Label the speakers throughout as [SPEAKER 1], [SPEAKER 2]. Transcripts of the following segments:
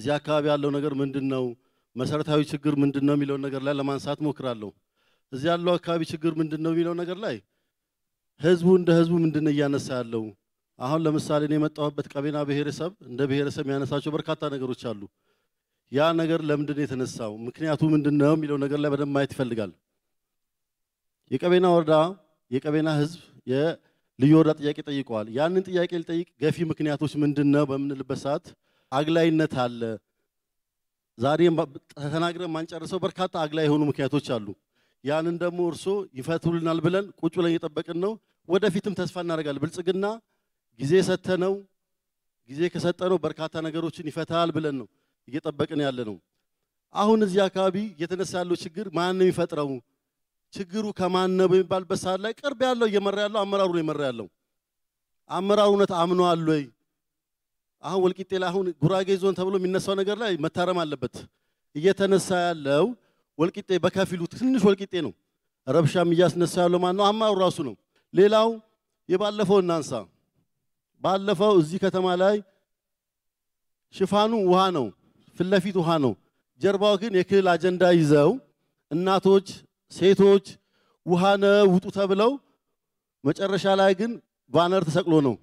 [SPEAKER 1] እዚህ አካባቢ ያለው ነገር ምንድን ነው፣ መሰረታዊ ችግር ምንድን ነው የሚለውን ነገር ላይ ለማንሳት ሞክራለሁ። እዚህ ያለው አካባቢ ችግር ምንድን ነው የሚለው ነገር ላይ ህዝቡ እንደ ህዝቡ ምንድን ነው እያነሳ ያለው? አሁን ለምሳሌ እኔ የመጣሁበት ቀቤና ብሔረሰብ እንደ ብሔረሰብ የሚያነሳቸው በርካታ ነገሮች አሉ። ያ ነገር ለምንድን ነው የተነሳው? ምክንያቱ ምንድን ነው የሚለው ነገር ላይ በደንብ ማየት ይፈልጋል። የቀቤና ወረዳ የቀቤና ህዝብ የልዩ ወረዳ ጥያቄ ጠይቀዋል። ያንን ጥያቄ ሊጠይቅ ገፊ ምክንያቶች ምንድን ነው በምንልበት ሰዓት አግላይነት አለ። ዛሬ ተናግረን ማንጨርሰው በርካታ አግላይ የሆኑ ምክንያቶች አሉ። ያንን ደግሞ እርሶ ይፈቱልናል ብለን ቁጭ ብለን እየጠበቅን ነው። ወደፊትም ተስፋ እናደርጋለን። ብልጽግና ጊዜ ሰተነው ጊዜ ከሰጠነው በርካታ ነገሮችን ይፈታል ብለን ነው እየጠበቅን ያለ ነው። አሁን እዚህ አካባቢ እየተነሳ ያለው ችግር ማን ነው የሚፈጥረው? ችግሩ ከማን ነው በሚባልበት ሰዓት ላይ ቅርብ ያለው እየመራ ያለው አመራሩ ነው የመራ ያለው። አመራሩ እውነት አምኗል ወይ? አሁን ወልቂጤ ላይ አሁን ጉራጌ ዞን ተብሎ የሚነሳው ነገር ላይ መታረም አለበት። እየተነሳ ያለው ወልቂጤ በከፊሉ ትንሽ ወልቂጤ ነው። ረብሻም እያስነሳ ያለው ማን ነው? አማሩ ራሱ ነው። ሌላው የባለፈው እናንሳ። ባለፈው እዚህ ከተማ ላይ ሽፋኑ ውሃ ነው፣ ፊት ለፊት ውሃ ነው። ጀርባው ግን የክልል አጀንዳ ይዘው እናቶች፣ ሴቶች ውሃ ነው ውጡ ተብለው መጨረሻ ላይ ግን ባነር ተሰቅሎ ነው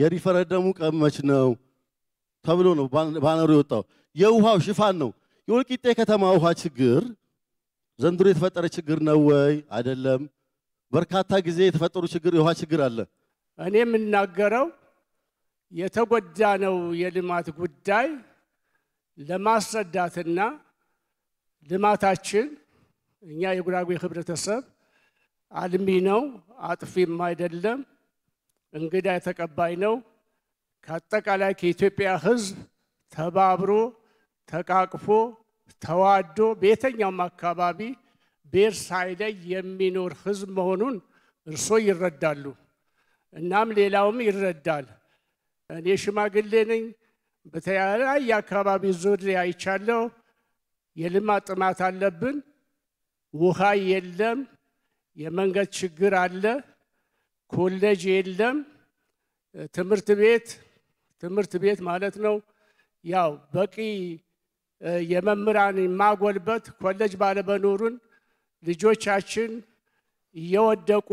[SPEAKER 1] የሪፈረንደሙ ቀን መች ነው ተብሎ ነው ባነሩ የወጣው። የውሃው ሽፋን ነው። የወልቂጤ ከተማ ውሃ ችግር ዘንድሮ የተፈጠረ ችግር ነው ወይ? አይደለም። በርካታ ጊዜ የተፈጠሩ ችግር የውሃ ችግር አለ። እኔ
[SPEAKER 2] የምናገረው የተጎዳ ነው የልማት ጉዳይ ለማስረዳትና ልማታችን እኛ የጉራጌ ህብረተሰብ አልሚ ነው አጥፊም አይደለም እንግዳ ተቀባይ ነው። ከአጠቃላይ ከኢትዮጵያ ሕዝብ ተባብሮ ተቃቅፎ ተዋዶ በየተኛውም አካባቢ ብሔር ሳይለይ የሚኖር ሕዝብ መሆኑን እርሶ ይረዳሉ። እናም ሌላውም ይረዳል። እኔ ሽማግሌ ነኝ። በተለያየ አካባቢ ዙሪያ አይቻለሁ። የልማት ጥማት አለብን። ውሃ የለም። የመንገድ ችግር አለ። ኮሌጅ የለም፣ ትምህርት ቤት ትምህርት ቤት ማለት ነው። ያው በቂ የመምህራን የማጎልበት ኮሌጅ ባለመኖሩን ልጆቻችን እየወደቁ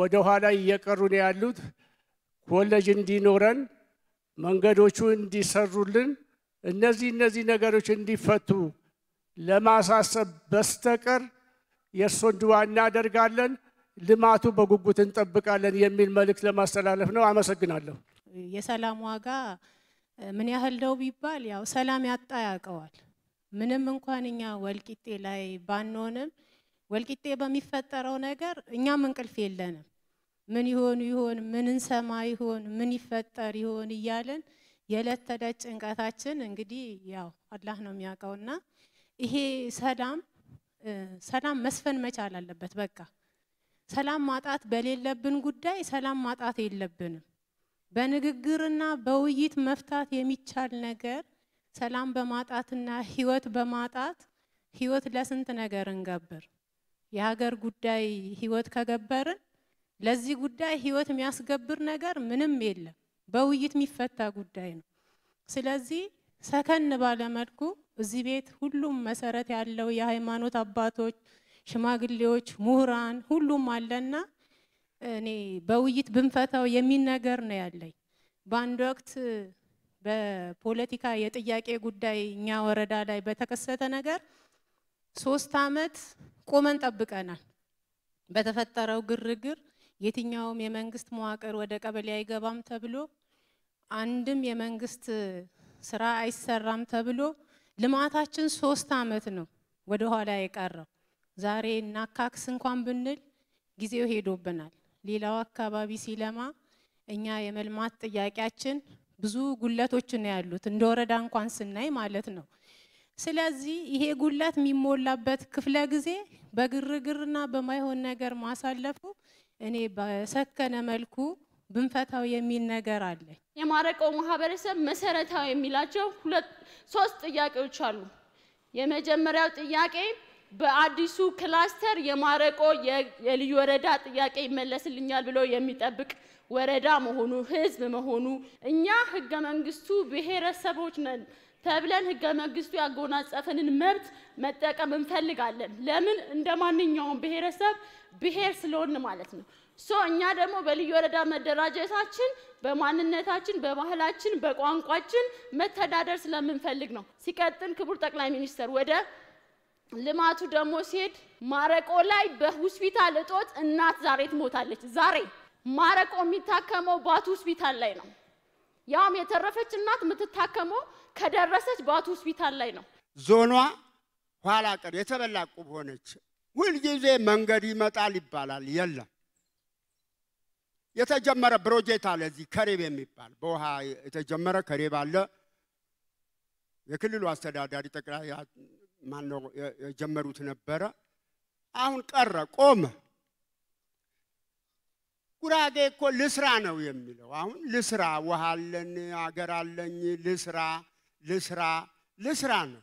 [SPEAKER 2] ወደኋላ እየቀሩ ነው ያሉት። ኮሌጅ እንዲኖረን መንገዶቹ እንዲሰሩልን እነዚህ እነዚህ ነገሮች እንዲፈቱ ለማሳሰብ በስተቀር የእርሶን ድዋ እናደርጋለን። ልማቱ በጉጉት እንጠብቃለን የሚል መልእክት ለማስተላለፍ ነው። አመሰግናለሁ።
[SPEAKER 3] የሰላም ዋጋ ምን ያህል ነው ቢባል ያው ሰላም ያጣ ያውቀዋል። ምንም እንኳን እኛ ወልቂጤ ላይ ባንሆንም ወልቂጤ በሚፈጠረው ነገር እኛም እንቅልፍ የለንም። ምን ይሆን ይሆን ምን እንሰማ ይሆን ምን ይፈጠር ይሆን እያለን የዕለት ተዕለት ጭንቀታችን እንግዲህ ያው አላህ ነው የሚያውቀውና ይሄ ሰላም ሰላም መስፈን መቻል አለበት በቃ ሰላም ማጣት በሌለብን ጉዳይ ሰላም ማጣት የለብንም። በንግግርና በውይይት መፍታት የሚቻል ነገር ሰላም በማጣትና ህይወት በማጣት ህይወት ለስንት ነገር እንገብር። የሀገር ጉዳይ ህይወት ከገበርን ለዚህ ጉዳይ ህይወት የሚያስገብር ነገር ምንም የለም። በውይይት የሚፈታ ጉዳይ ነው። ስለዚህ ሰከን ባለመልኩ እዚህ ቤት ሁሉም መሰረት ያለው የሃይማኖት አባቶች ሽማግሌዎች፣ ምሁራን ሁሉም አለና እኔ በውይይት ብንፈታው የሚል ነገር ነው ያለኝ። በአንድ ወቅት በፖለቲካ የጥያቄ ጉዳይ እኛ ወረዳ ላይ በተከሰተ ነገር ሶስት አመት ቆመን ጠብቀናል። በተፈጠረው ግርግር የትኛውም የመንግስት መዋቅር ወደ ቀበሌ አይገባም ተብሎ አንድም የመንግስት ስራ አይሰራም ተብሎ ልማታችን ሶስት አመት ነው ወደኋላ የቀረው። ዛሬ እናካክስ እንኳን ብንል ጊዜው ሄዶብናል። ሌላው አካባቢ ሲለማ እኛ የመልማት ጥያቄያችን ብዙ ጉለቶች ነው ያሉት፣ እንደ ወረዳ እንኳን ስናይ ማለት ነው። ስለዚህ ይሄ ጉለት የሚሞላበት ክፍለ ጊዜ በግርግርና በማይሆን ነገር ማሳለፉ እኔ በሰከነ መልኩ ብንፈታው የሚል ነገር አለ። የማረቀው ማህበረሰብ መሰረታዊ የሚላቸው ሁለት ሶስት
[SPEAKER 4] ጥያቄዎች አሉ። የመጀመሪያው ጥያቄ በአዲሱ ክላስተር የማረቆ የልዩ ወረዳ ጥያቄ ይመለስልኛል ብሎ የሚጠብቅ ወረዳ መሆኑ ህዝብ መሆኑ እኛ ህገ መንግስቱ ብሔረሰቦች ነን ተብለን ህገ መንግስቱ ያጎናጸፈንን መብት መጠቀም እንፈልጋለን። ለምን እንደ ማንኛውም ብሔረሰብ ብሔር ስለሆን ማለት ነው። ሶ እኛ ደግሞ በልዩ ወረዳ መደራጀታችን በማንነታችን፣ በባህላችን፣ በቋንቋችን መተዳደር ስለምንፈልግ ነው። ሲቀጥል ክቡር ጠቅላይ ሚኒስተር ወደ ልማቱ ደግሞ ሲሄድ ማረቆ ላይ በሆስፒታል እጦት እናት ዛሬ ትሞታለች። ዛሬ ማረቆ የሚታከመው ባቱ ሆስፒታል ላይ ነው። ያውም የተረፈች እናት የምትታከመው ከደረሰች ባቱ ሆስፒታል ላይ ነው።
[SPEAKER 5] ዞኗ ኋላ ቀር የተበላ ቁብ ሆነች። ሁልጊዜ መንገድ ይመጣል ይባላል፣ የለም የተጀመረ ፕሮጀክት አለ። እዚህ ከሬብ የሚባል በውሃ የተጀመረ ከሬብ አለ። የክልሉ አስተዳዳሪ ጠቅላይ ማነው የጀመሩት ነበረ። አሁን ቀረ፣ ቆመ። ጉራጌ እኮ ልስራ ነው የሚለው። አሁን ልስራ፣ ውሃ አለን፣ አገር አለኝ፣ ልስራ ልስራ ልስራ ነው።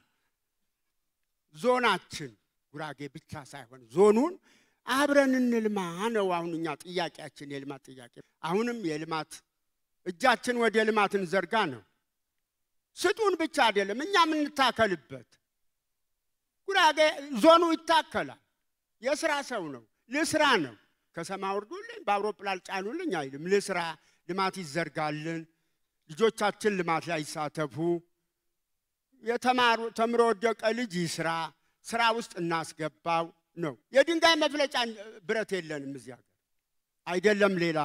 [SPEAKER 5] ዞናችን ጉራጌ ብቻ ሳይሆን ዞኑን አብረን እንልማ ነው። አሁን እኛ ጥያቄያችን የልማት ጥያቄ አሁንም የልማት እጃችን ወደ ልማት እንዘርጋ ነው። ስጡን ብቻ አይደለም እኛ የምንታከልበት ጉራጌ ዞኑ ይታከላል። የስራ ሰው ነው። ልስራ ነው። ከሰማይ አውርዱልኝ፣ በአውሮፕላን ጫኑልኝ አይልም። ልስራ፣ ልማት ይዘርጋልን፣ ልጆቻችን ልማት ላይ ይሳተፉ። የተማሩ ተምሮ ወደቀ ልጅ ይስራ፣ ስራ ውስጥ እናስገባው ነው። የድንጋይ መፍለጫ ብረት የለንም እዚህ ሀገር አይደለም ሌላ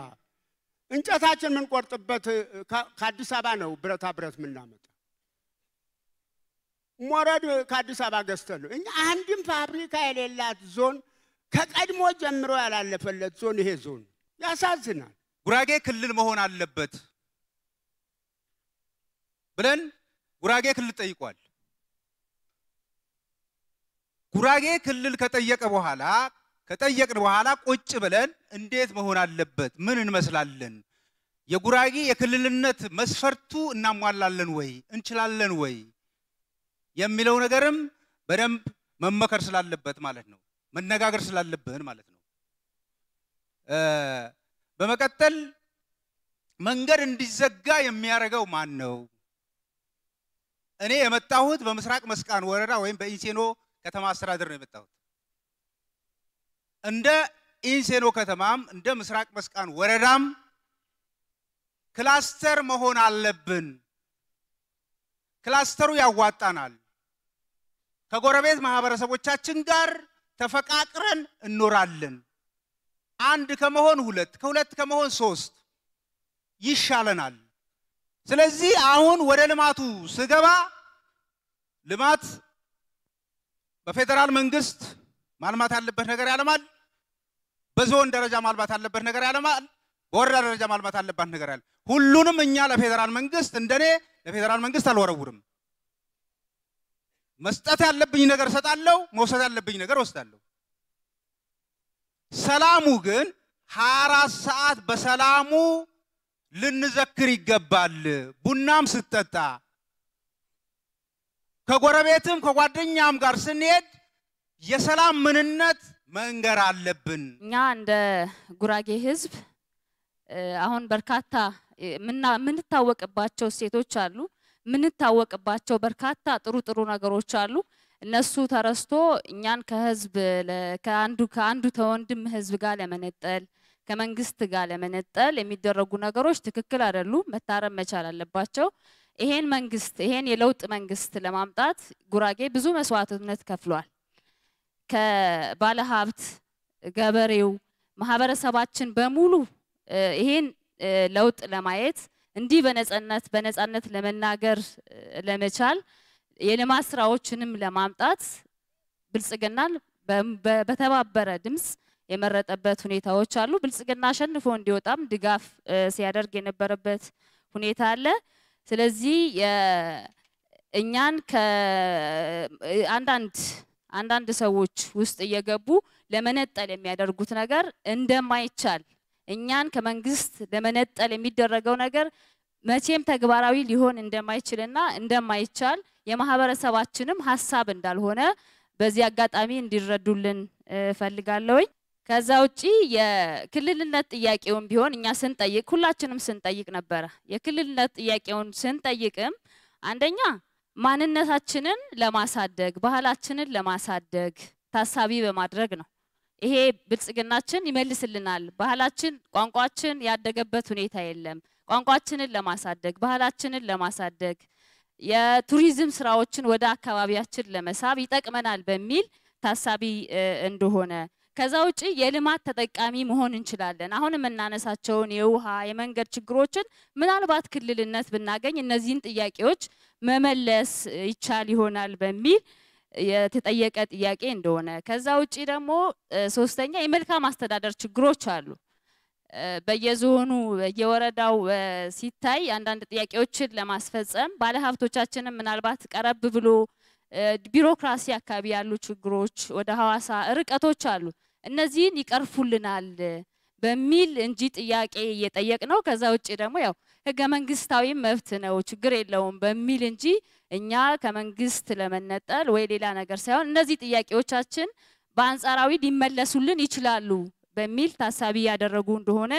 [SPEAKER 5] እንጨታችን የምንቆርጥበት ከአዲስ አበባ ነው ብረታ ብረት የምናመጣ ሞረድ ከአዲስ አበባ ገዝተን ነው እኛ አንድም ፋብሪካ የሌላት ዞን ከቀድሞ ጀምሮ ያላለፈለት ዞን ይሄ ዞን ያሳዝናል። ጉራጌ ክልል መሆን
[SPEAKER 6] አለበት ብለን ጉራጌ ክልል ጠይቋል። ጉራጌ ክልል ከጠየቀ በኋላ ከጠየቅን በኋላ ቁጭ ብለን እንዴት መሆን አለበት፣ ምን እንመስላለን፣ የጉራጌ የክልልነት መስፈርቱ እናሟላለን ወይ፣ እንችላለን ወይ የሚለው ነገርም በደንብ መመከር ስላለበት ማለት ነው፣ መነጋገር ስላለብን ማለት ነው። በመቀጠል መንገድ እንዲዘጋ የሚያደርገው ማን ነው? እኔ የመጣሁት በምስራቅ መስቃን ወረዳ ወይም በኢንሴኖ ከተማ አስተዳደር ነው የመጣሁት። እንደ ኢንሴኖ ከተማም እንደ ምስራቅ መስቃን ወረዳም ክላስተር መሆን አለብን። ክላስተሩ ያዋጣናል። ከጎረቤት ማህበረሰቦቻችን ጋር ተፈቃቅረን እኖራለን። አንድ ከመሆን ሁለት፣ ከሁለት ከመሆን ሶስት ይሻለናል። ስለዚህ አሁን ወደ ልማቱ ስገባ ልማት በፌዴራል መንግስት ማልማት ያለበት ነገር ያለማል። በዞን ደረጃ ማልማት ያለበት ነገር ያለማል። በወረዳ ደረጃ ማልማት ያለባት ነገር ያለ ሁሉንም እኛ ለፌዴራል መንግስት እንደኔ ለፌዴራል መንግስት አልወረውርም። መስጠት ያለብኝ ነገር እሰጣለሁ፣ መውሰድ ያለብኝ ነገር እወስዳለሁ። ሰላሙ ግን ሀያ አራት ሰዓት በሰላሙ ልንዘክር ይገባል። ቡናም ስትጠጣ ከጎረቤትም ከጓደኛም ጋር ስንሄድ የሰላም ምንነት መንገር አለብን።
[SPEAKER 4] እኛ እንደ ጉራጌ ህዝብ አሁን በርካታ የምንታወቅባቸው እሴቶች አሉ። የምንታወቅባቸው በርካታ ጥሩ ጥሩ ነገሮች አሉ። እነሱ ተረስቶ እኛን ከህዝብ ከአንዱ ከአንዱ ተወንድም ህዝብ ጋር ለመነጠል ከመንግስት ጋር ለመነጠል የሚደረጉ ነገሮች ትክክል አይደሉም፣ መታረም መቻል አለባቸው። ይሄን መንግስት ይሄን የለውጥ መንግስት ለማምጣት ጉራጌ ብዙ መስዋዕትነት ከፍሏል። ከባለሀብት ገበሬው፣ ማህበረሰባችን በሙሉ ይሄን ለውጥ ለማየት እንዲህ በነጻነት በነጻነት ለመናገር ለመቻል የልማት ስራዎችንም ለማምጣት ብልጽግናን በተባበረ ድምጽ የመረጠበት ሁኔታዎች አሉ። ብልጽግና አሸንፎ እንዲወጣም ድጋፍ ሲያደርግ የነበረበት ሁኔታ አለ። ስለዚህ እኛን አንዳንድ አንዳንድ ሰዎች ውስጥ እየገቡ ለመነጠል የሚያደርጉት ነገር እንደማይቻል እኛን ከመንግስት ለመነጠል የሚደረገው ነገር መቼም ተግባራዊ ሊሆን እንደማይችልና እንደማይቻል የማህበረሰባችንም ሀሳብ እንዳልሆነ በዚህ አጋጣሚ እንዲረዱልን እፈልጋለሁኝ። ከዛ ውጪ የክልልነት ጥያቄውን ቢሆን እኛ ስንጠይቅ ሁላችንም ስንጠይቅ ነበረ። የክልልነት ጥያቄውን ስንጠይቅም አንደኛ ማንነታችንን ለማሳደግ ባህላችንን ለማሳደግ ታሳቢ በማድረግ ነው። ይሄ ብልጽግናችን ይመልስልናል። ባህላችን፣ ቋንቋችን ያደገበት ሁኔታ የለም። ቋንቋችንን ለማሳደግ ባህላችንን ለማሳደግ የቱሪዝም ስራዎችን ወደ አካባቢያችን ለመሳብ ይጠቅመናል በሚል ታሳቢ እንደሆነ ከዛ ውጪ የልማት ተጠቃሚ መሆን እንችላለን። አሁን የምናነሳቸውን የውሃ የመንገድ ችግሮችን ምናልባት ክልልነት ብናገኝ እነዚህን ጥያቄዎች መመለስ ይቻል ይሆናል በሚል የተጠየቀ ጥያቄ እንደሆነ ከዛ ውጪ ደግሞ ሶስተኛ የመልካም አስተዳደር ችግሮች አሉ። በየዞኑ በየወረዳው ሲታይ አንዳንድ ጥያቄዎችን ለማስፈጸም ባለሀብቶቻችንም ምናልባት ቀረብ ብሎ ቢሮክራሲ አካባቢ ያሉ ችግሮች ወደ ሀዋሳ ርቀቶች አሉ። እነዚህን ይቀርፉልናል በሚል እንጂ ጥያቄ እየጠየቅ ነው። ከዛ ውጭ ደግሞ ያው ህገ መንግስታዊ መብት ነው ችግር የለውም በሚል እንጂ እኛ ከመንግስት ለመነጠል ወይ ሌላ ነገር ሳይሆን እነዚህ ጥያቄዎቻችን በአንጻራዊ ሊመለሱልን ይችላሉ በሚል ታሳቢ ያደረጉ እንደሆነ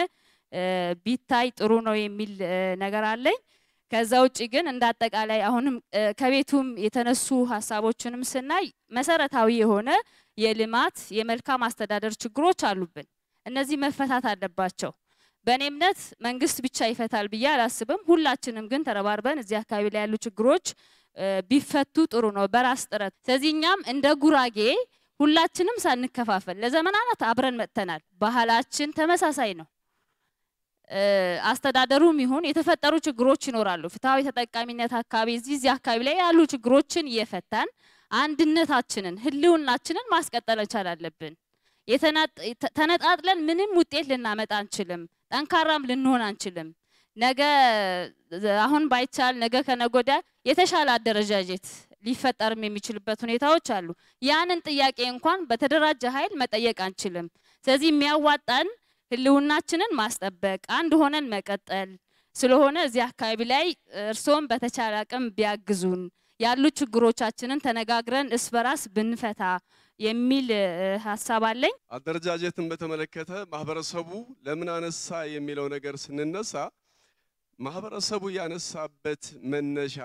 [SPEAKER 4] ቢታይ ጥሩ ነው የሚል ነገር አለኝ። ከዛ ውጭ ግን እንደ አጠቃላይ አሁንም ከቤቱም የተነሱ ሀሳቦችንም ስናይ መሰረታዊ የሆነ የልማት የመልካም አስተዳደር ችግሮች አሉብን። እነዚህ መፈታት አለባቸው። በእኔ እምነት መንግስት ብቻ ይፈታል ብዬ አላስብም። ሁላችንም ግን ተረባርበን እዚህ አካባቢ ላይ ያሉ ችግሮች ቢፈቱ ጥሩ ነው በራስ ጥረት። ስለዚህ እኛም እንደ ጉራጌ ሁላችንም ሳንከፋፈል ለዘመናት አብረን መጥተናል። ባህላችን ተመሳሳይ ነው። አስተዳደሩም ይሁን የተፈጠሩ ችግሮች ይኖራሉ። ፍትሐዊ ተጠቃሚነት አካባቢ እዚህ እዚህ አካባቢ ላይ ያሉ ችግሮችን እየፈታን አንድነታችንን ህልውናችንን ማስቀጠል መቻል አለብን። ተነጣጥለን ምንም ውጤት ልናመጣ አንችልም። ጠንካራም ልንሆን አንችልም። ነገ አሁን ባይቻል ነገ ከነጎዳ የተሻለ አደረጃጀት ሊፈጠርም የሚችልበት ሁኔታዎች አሉ። ያንን ጥያቄ እንኳን በተደራጀ ኃይል መጠየቅ አንችልም። ስለዚህ የሚያዋጣን ህልውናችንን ማስጠበቅ፣ አንድ ሆነን መቀጠል ስለሆነ እዚህ አካባቢ ላይ እርስዎም በተቻለ አቅም ቢያግዙን፣ ያሉ ችግሮቻችንን ተነጋግረን እስ በራስ ብንፈታ የሚል ሀሳብ አለኝ።
[SPEAKER 7] አደረጃጀትን በተመለከተ ማህበረሰቡ ለምን አነሳ የሚለው ነገር ስንነሳ ማህበረሰቡ ያነሳበት መነሻ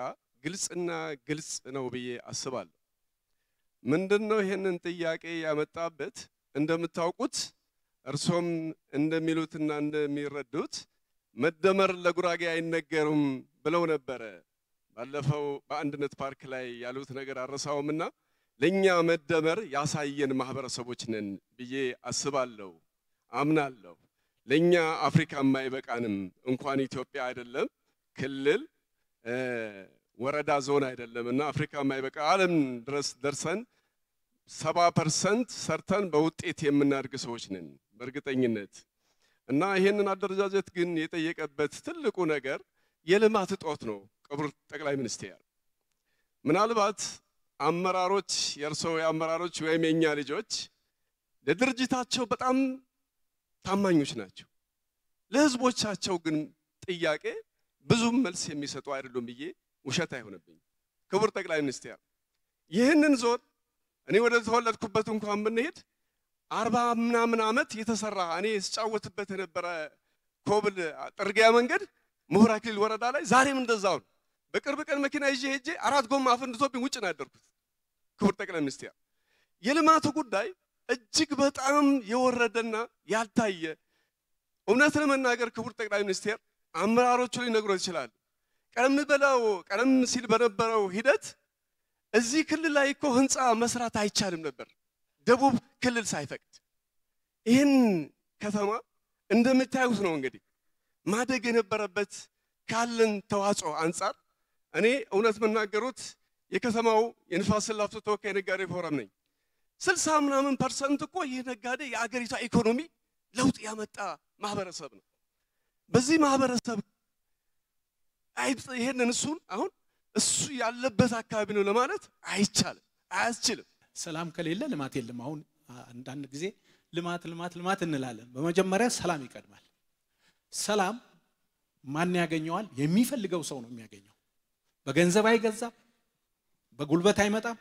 [SPEAKER 7] ግልጽና ግልጽ ነው ብዬ አስባለሁ። ምንድን ነው ይህንን ጥያቄ ያመጣበት? እንደምታውቁት እርሶም እንደሚሉትና እንደሚረዱት መደመር ለጉራጌ አይነገርም ብለው ነበረ። ባለፈው በአንድነት ፓርክ ላይ ያሉት ነገር አረሳውምና ለእኛ መደመር ያሳየን ማህበረሰቦች ነን ብዬ አስባለሁ፣ አምናለሁ። ለእኛ አፍሪካም አይበቃንም። እንኳን ኢትዮጵያ አይደለም ክልል፣ ወረዳ፣ ዞን አይደለም እና አፍሪካ የማይበቃ ዓለም ድረስ ደርሰን ሰባ ፐርሰንት ሰርተን በውጤት የምናድግ ሰዎች ነን በእርግጠኝነት እና ይህንን አደረጃጀት ግን የጠየቀበት ትልቁ ነገር የልማት እጦት ነው። ክቡር ጠቅላይ ሚኒስቴር ምናልባት አመራሮች የእርሶ አመራሮች ወይም የኛ ልጆች ለድርጅታቸው በጣም ታማኞች ናቸው። ለህዝቦቻቸው ግን ጥያቄ ብዙም መልስ የሚሰጡ አይደሉም ብዬ ውሸት አይሆንብኝም። ክቡር ጠቅላይ ሚኒስትር ይህንን ዞን እኔ ወደ ተወለድኩበት እንኳን ብንሄድ አርባ ምናምን ዓመት የተሰራ እኔ ስጫወትበት የነበረ ኮብል ጥርጊያ መንገድ ምሁር አክሊል ወረዳ ላይ ዛሬም እንደዛው ነው። በቅርብ ቀን መኪና ይዤ ሄጄ አራት ጎማ አፈንድቶብኝ ውጭ ነው ያደርኩት። ክቡር ጠቅላይ ሚኒስትር፣ የልማቱ ጉዳይ እጅግ በጣም የወረደና ያልታየ እውነት ለመናገር ክቡር ጠቅላይ ሚኒስቴር አመራሮቹ ሊነግሮት ይችላሉ። ቀደም ብለው ቀደም ሲል በነበረው ሂደት እዚህ ክልል ላይ እኮ ህንፃ መስራት አይቻልም ነበር ደቡብ ክልል ሳይፈቅድ። ይህን ከተማ እንደምታዩት ነው እንግዲህ ማደግ የነበረበት ካለን ተዋጽኦ አንጻር እኔ እውነት የምናገሩት የከተማው የንፋስ ስላፍቶ ተወካይ ነጋዴ ፎረም ነኝ። ስልሳ ምናምን ፐርሰንት እኮ ይህ ነጋዴ የአገሪቷ ኢኮኖሚ ለውጥ ያመጣ ማህበረሰብ ነው። በዚህ ማህበረሰብ ይሄንን እሱን አሁን እሱ ያለበት አካባቢ ነው ለማለት
[SPEAKER 8] አይቻልም፣ አያስችልም። ሰላም ከሌለ ልማት የለም። አሁን አንዳንድ ጊዜ ልማት ልማት ልማት እንላለን። በመጀመሪያ ሰላም ይቀድማል። ሰላም ማን ያገኘዋል? የሚፈልገው ሰው ነው የሚያገኘው። በገንዘብ አይገዛም፣ በጉልበት አይመጣም፣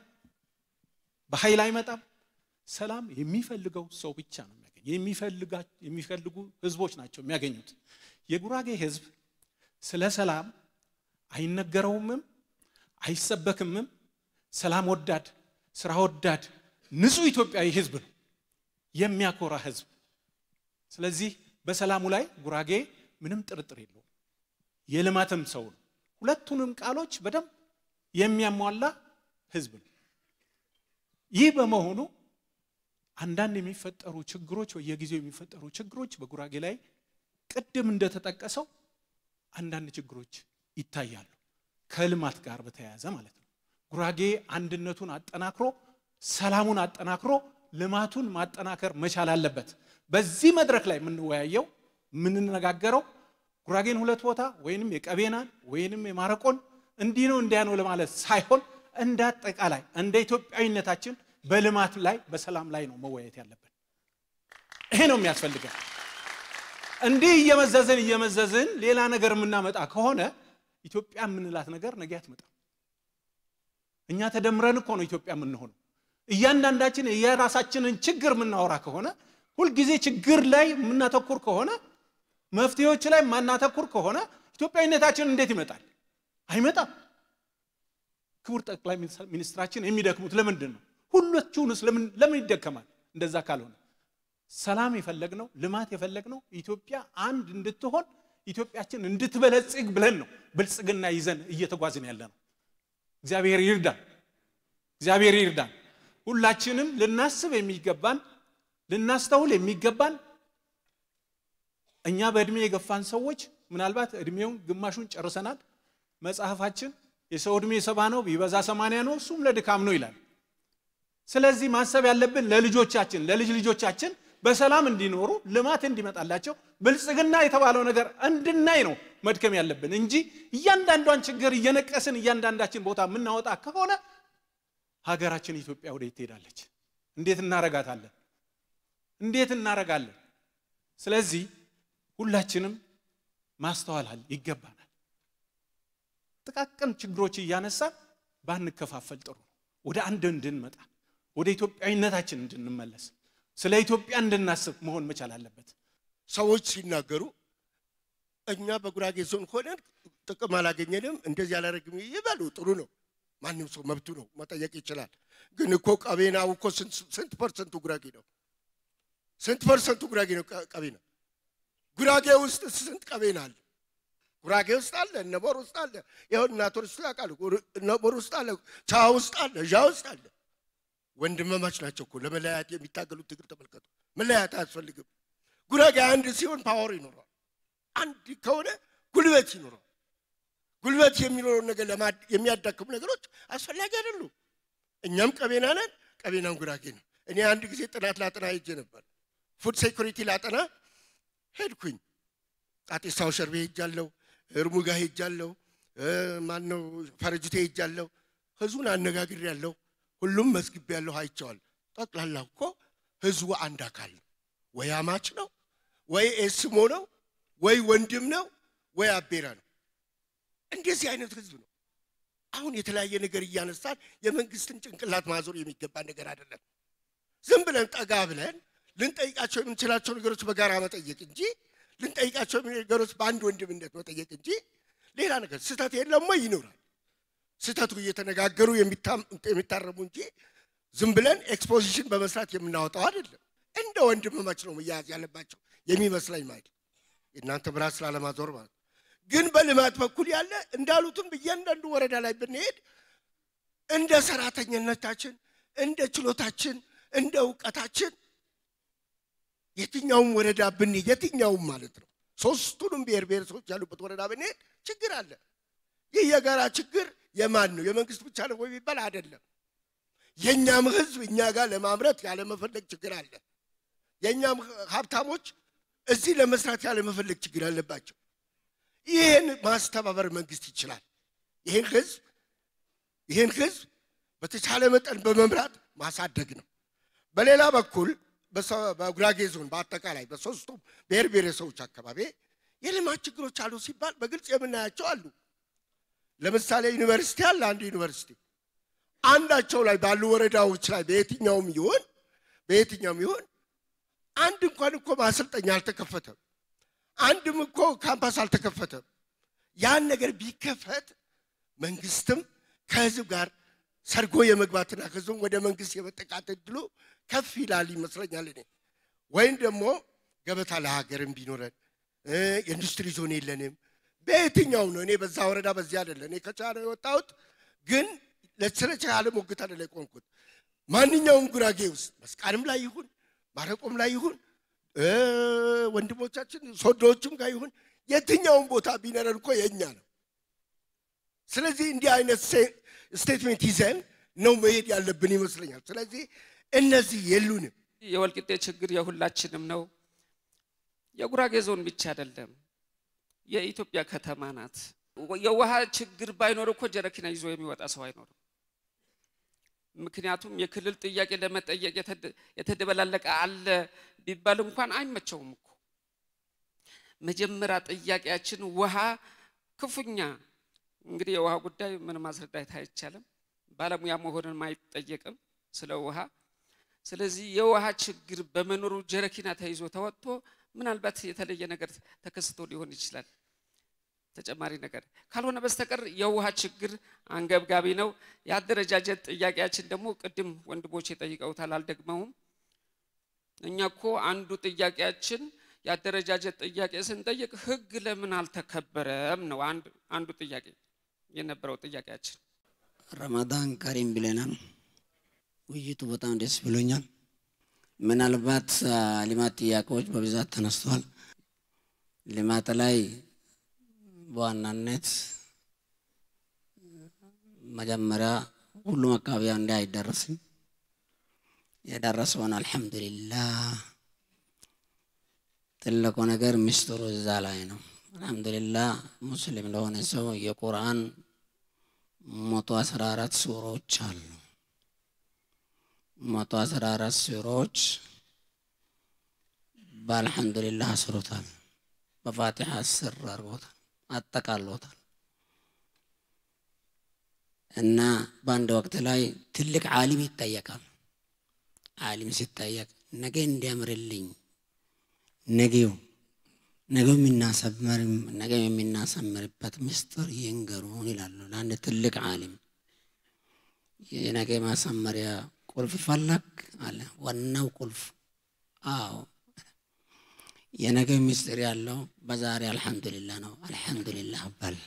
[SPEAKER 8] በኃይል አይመጣም። ሰላም የሚፈልገው ሰው ብቻ ነው የሚያገኝ። የሚፈልጉ ህዝቦች ናቸው የሚያገኙት። የጉራጌ ህዝብ ስለ ሰላም አይነገረውምም፣ አይሰበክምም። ሰላም ወዳድ፣ ስራ ወዳድ፣ ንጹህ ኢትዮጵያዊ ህዝብ ነው፣ የሚያኮራ ህዝብ። ስለዚህ በሰላሙ ላይ ጉራጌ ምንም ጥርጥር የለውም። የልማትም ሰው ነው። ሁለቱንም ቃሎች በደንብ የሚያሟላ ህዝብ ነው። ይህ በመሆኑ አንዳንድ የሚፈጠሩ ችግሮች በየጊዜው የሚፈጠሩ ችግሮች በጉራጌ ላይ ቅድም እንደተጠቀሰው አንዳንድ ችግሮች ይታያሉ። ከልማት ጋር በተያያዘ ማለት ነው። ጉራጌ አንድነቱን አጠናክሮ ሰላሙን አጠናክሮ ልማቱን ማጠናከር መቻል አለበት። በዚህ መድረክ ላይ የምንወያየው የምንነጋገረው ጉራጌን ሁለት ቦታ ወይንም የቀቤናን ወይንም የማረቆን እንዲህ ነው እንዲያ ነው ለማለት ሳይሆን እንደ አጠቃላይ እንደ ኢትዮጵያዊነታችን በልማት ላይ በሰላም ላይ ነው መወያየት ያለብን። ይሄ ነው የሚያስፈልገን። እንዲህ እየመዘዝን እየመዘዝን ሌላ ነገር የምናመጣ ከሆነ ኢትዮጵያ የምንላት ነገር ነገ አትመጣም። እኛ ተደምረን እኮ ነው ኢትዮጵያ የምንሆነው። እያንዳንዳችን የራሳችንን ችግር የምናወራ ከሆነ ሁልጊዜ ችግር ላይ የምናተኩር ከሆነ መፍትሄዎች ላይ ማናተኩር ከሆነ ኢትዮጵያዊነታችን እንዴት ይመጣል? አይመጣም። ክቡር ጠቅላይ ሚኒስትራችን የሚደክሙት ለምንድን ነው? ሁላችሁንስ ለምን ይደከማል? እንደዛ ካልሆነ ሰላም የፈለግነው ልማት የፈለግነው ኢትዮጵያ አንድ እንድትሆን ኢትዮጵያችን እንድትበለጽግ ብለን ነው ብልጽግና ይዘን እየተጓዝን ያለ ነው። እግዚአብሔር ይርዳን፣ እግዚአብሔር ይርዳን። ሁላችንም ልናስብ የሚገባን ልናስተውል የሚገባን እኛ በእድሜ የገፋን ሰዎች ምናልባት እድሜውን ግማሹን ጨርሰናል። መጽሐፋችን የሰው እድሜ ሰባ ነው ቢበዛ ሰማንያ ነው፣ እሱም ለድካም ነው ይላል። ስለዚህ ማሰብ ያለብን ለልጆቻችን ለልጅ ልጆቻችን በሰላም እንዲኖሩ ልማት እንዲመጣላቸው ብልጽግና የተባለው ነገር እንድናይ ነው መድከም ያለብን እንጂ እያንዳንዷን ችግር እየነቀስን እያንዳንዳችን ቦታ የምናወጣ ከሆነ ሀገራችን ኢትዮጵያ ወዴት ትሄዳለች? እንዴት እናረጋታለን? እንዴት እናረጋለን? ስለዚህ ሁላችንም ማስተዋል ይገባናል። ጥቃቅን ችግሮች እያነሳ ባንከፋፈል ጥሩ ነው። ወደ አንድ እንድንመጣ፣ ወደ ኢትዮጵያዊነታችን እንድንመለስ፣ ስለ ኢትዮጵያ
[SPEAKER 9] እንድናስብ መሆን መቻል አለበት። ሰዎች ሲናገሩ እኛ በጉራጌ ዞን ሆነን ጥቅም አላገኘንም እንደዚህ አላደረግም ይበሉ፣ ጥሩ ነው። ማንም ሰው መብቱ ነው፣ መጠየቅ ይችላል። ግን እኮ ቀቤናው እኮ ስንት ፐርሰንቱ ጉራጌ ነው? ስንት ፐርሰንቱ ጉራጌ ነው ቀቤና? ጉራጌ ውስጥ ስንት ቀበሌ አለ? ጉራጌ ውስጥ አለ፣ ነበር ውስጥ አለ፣ ይሁን ናቶር ውስጥ ያውቃሉ። እነቦር ውስጥ አለ፣ ቻ ውስጥ አለ፣ ዣ ውስጥ አለ። ወንድማማች ናቸው እኮ ለመለያት የሚታገሉት ትግል ተመልከቱ። መለያየት አያስፈልግም። ጉራጌ አንድ ሲሆን ፓወር ይኖረዋል። አንድ ከሆነ ጉልበት ይኖረዋል። ጉልበት የሚኖረውን ነገር የሚያዳክሙ ነገሮች አስፈላጊ አይደሉ እኛም ቀቤና ነን፣ ቀቤናም ጉራጌ ነው። እኔ አንድ ጊዜ ጥናት ላጠና ሄጄ ነበር ፉድ ሴኩሪቲ ላጠና ሄድኩኝ። ጣጢሳው ሸርቤ ሄጃለሁ፣ እርሙጋ ሄጃለሁ፣ ማነው ፈረጅቴ ሄጃለሁ። ህዝቡን አነጋግር ያለው ሁሉም መዝግቤ ያለሁ አይቸዋል። ጠቅላላ እኮ ህዝቡ አንድ አካል ነው። ወይ አማች ነው፣ ወይ ኤስሞ ነው፣ ወይ ወንድም ነው፣ ወይ አቤራ ነው። እንደዚህ አይነት ህዝብ ነው። አሁን የተለያየ ነገር እያነሳን የመንግስትን ጭንቅላት ማዞር የሚገባ ነገር አይደለም። ዝም ብለን ጠጋ ብለን ልንጠይቃቸው የምንችላቸው ነገሮች በጋራ መጠየቅ እንጂ ልንጠይቃቸው ነገሮች በአንድ ወንድምነት መጠየቅ እንጂ ሌላ ነገር ስህተት የለም ይኖራል። ስህተቱ እየተነጋገሩ የሚታረሙ እንጂ ዝም ብለን ኤክስፖዚሽን በመስራት የምናወጣው አይደለም። እንደ ወንድማማች ነው መያያዝ ያለባቸው የሚመስለኝ ማለት እናንተ ብራት ስላለማዞር ማለት ግን በልማት በኩል ያለ እንዳሉትም እያንዳንዱ ወረዳ ላይ ብንሄድ እንደ ሰራተኝነታችን፣ እንደ ችሎታችን፣ እንደ እውቀታችን የትኛውም ወረዳ ብንሄድ የትኛውም ማለት ነው ሶስቱንም ብሔር ብሔረሰቦች ያሉበት ወረዳ ብንሄድ ችግር አለ። ይህ የጋራ ችግር የማን ነው? የመንግስት ብቻ ነው ወይ አይደለም። የእኛም ህዝብ እኛ ጋር ለማምረት ያለመፈለግ ችግር አለ። የእኛም ሀብታሞች እዚህ ለመስራት ያለመፈለግ ችግር አለባቸው። ይህን ማስተባበር መንግስት ይችላል። ይህን ህዝብ ይህን ህዝብ በተቻለ መጠን በመምራት ማሳደግ ነው። በሌላ በኩል በጉራጌ ዞን በአጠቃላይ በሶስቱ ብሔር ብሔረሰቦች አካባቢ የልማት ችግሮች አሉ ሲባል በግልጽ የምናያቸው አሉ። ለምሳሌ ዩኒቨርሲቲ አለ። አንድ ዩኒቨርሲቲ አንዳቸው ላይ ባሉ ወረዳዎች ላይ በየትኛውም ይሆን በየትኛውም ይሁን አንድ እንኳን እኮ ማሰልጠኛ አልተከፈተም። አንድም እኮ ካምፓስ አልተከፈተም። ያን ነገር ቢከፈት መንግስትም ከህዝብ ጋር ሰርጎ የመግባትና ህዝብም ወደ መንግስት የመጠቃት እድሉ ከፍ ይላል ይመስለኛል። እኔ ወይም ደግሞ ገበታ ለሀገርም ቢኖረን የኢንዱስትሪ ዞን የለንም። በየትኛው ነው? እኔ በዛ ወረዳ በዚህ አደለ እኔ ከቻለ የወጣሁት ግን ለስለቻለ ሞግት አደለ ቆንኩት ማንኛውም ጉራጌ ውስጥ መስቃንም ላይ ይሁን ማረቆም ላይ ይሁን ወንድሞቻችን ሶዶዎችም ጋር ይሁን የትኛውን ቦታ ቢነረን እኮ የእኛ ነው። ስለዚህ እንዲህ አይነት ስቴትሜንት ይዘን ነው መሄድ ያለብን ይመስለኛል። ስለዚህ እነዚህ
[SPEAKER 10] የሉንም። የወልቂጤ ችግር የሁላችንም ነው። የጉራጌ ዞን ብቻ አይደለም፣ የኢትዮጵያ ከተማ ናት። የውሃ ችግር ባይኖር እኮ ጀረኪና ይዞ የሚወጣ ሰው አይኖርም። ምክንያቱም የክልል ጥያቄ ለመጠየቅ የተደበላለቀ አለ ቢባል እንኳን አይመቸውም እኮ። መጀመሪያ ጥያቄያችን ውሃ ክፉኛ እንግዲህ የውሃ ጉዳይ ምን ማስረዳት አይቻልም። ባለሙያ መሆንን አይጠየቅም ስለ ውሃ ስለዚህ የውሃ ችግር በመኖሩ ጀረኪና ተይዞ ተወጥቶ ምናልባት የተለየ ነገር ተከስቶ ሊሆን ይችላል። ተጨማሪ ነገር ካልሆነ በስተቀር የውሃ ችግር አንገብጋቢ ነው። የአደረጃጀት ጥያቄያችን ደግሞ ቅድም ወንድሞች የጠይቀውታል፣ አልደግመውም። እኛ እኮ አንዱ ጥያቄያችን የአደረጃጀት ጥያቄ ስንጠይቅ ህግ ለምን አልተከበረም ነው አንዱ ጥያቄ የነበረው ጥያቄያችን።
[SPEAKER 11] ረመዳን ከሪም ብለናል። ውይይቱ በጣም ደስ ብሎኛል። ምናልባት ልማት ጥያቄዎች በብዛት ተነስተዋል። ልማት ላይ በዋናነት መጀመሪያ ሁሉም አካባቢ እንዲ አይደረስም። የደረሰውን አልሐምዱሊላ ትልቁ ነገር ምስጢሩ እዛ ላይ ነው። አልሐምዱሊላ ሙስሊም ለሆነ ሰው የቁርአን መቶ አስራ አራት ሱሮች አሉ። መቶ አስራ አራት ሱራዎች በአልሐምዱሊላህ አስሮታል። በፋቲሐ አስር አድርጎታል፣ አጠቃሎታል። እና በአንድ ወቅት ላይ ትልቅ ዓሊም ይጠየቃል። ዓሊም ሲጠየቅ ነገ እንዲያምርልኝ ነገው ነገው የሚናሰምር ነገው የሚናሰምርበት ምስጢር ይንገሩን ይላሉ ለአንድ ትልቅ ዓሊም የነገ ማሰመሪያ ቁልፍ ፈለግ አለ። ዋናው ቁልፍ አዎ፣ የነገ ምስጢር ያለው በዛሬ አልሐምዱሊላ ነው። አልሐምዱሊላ በል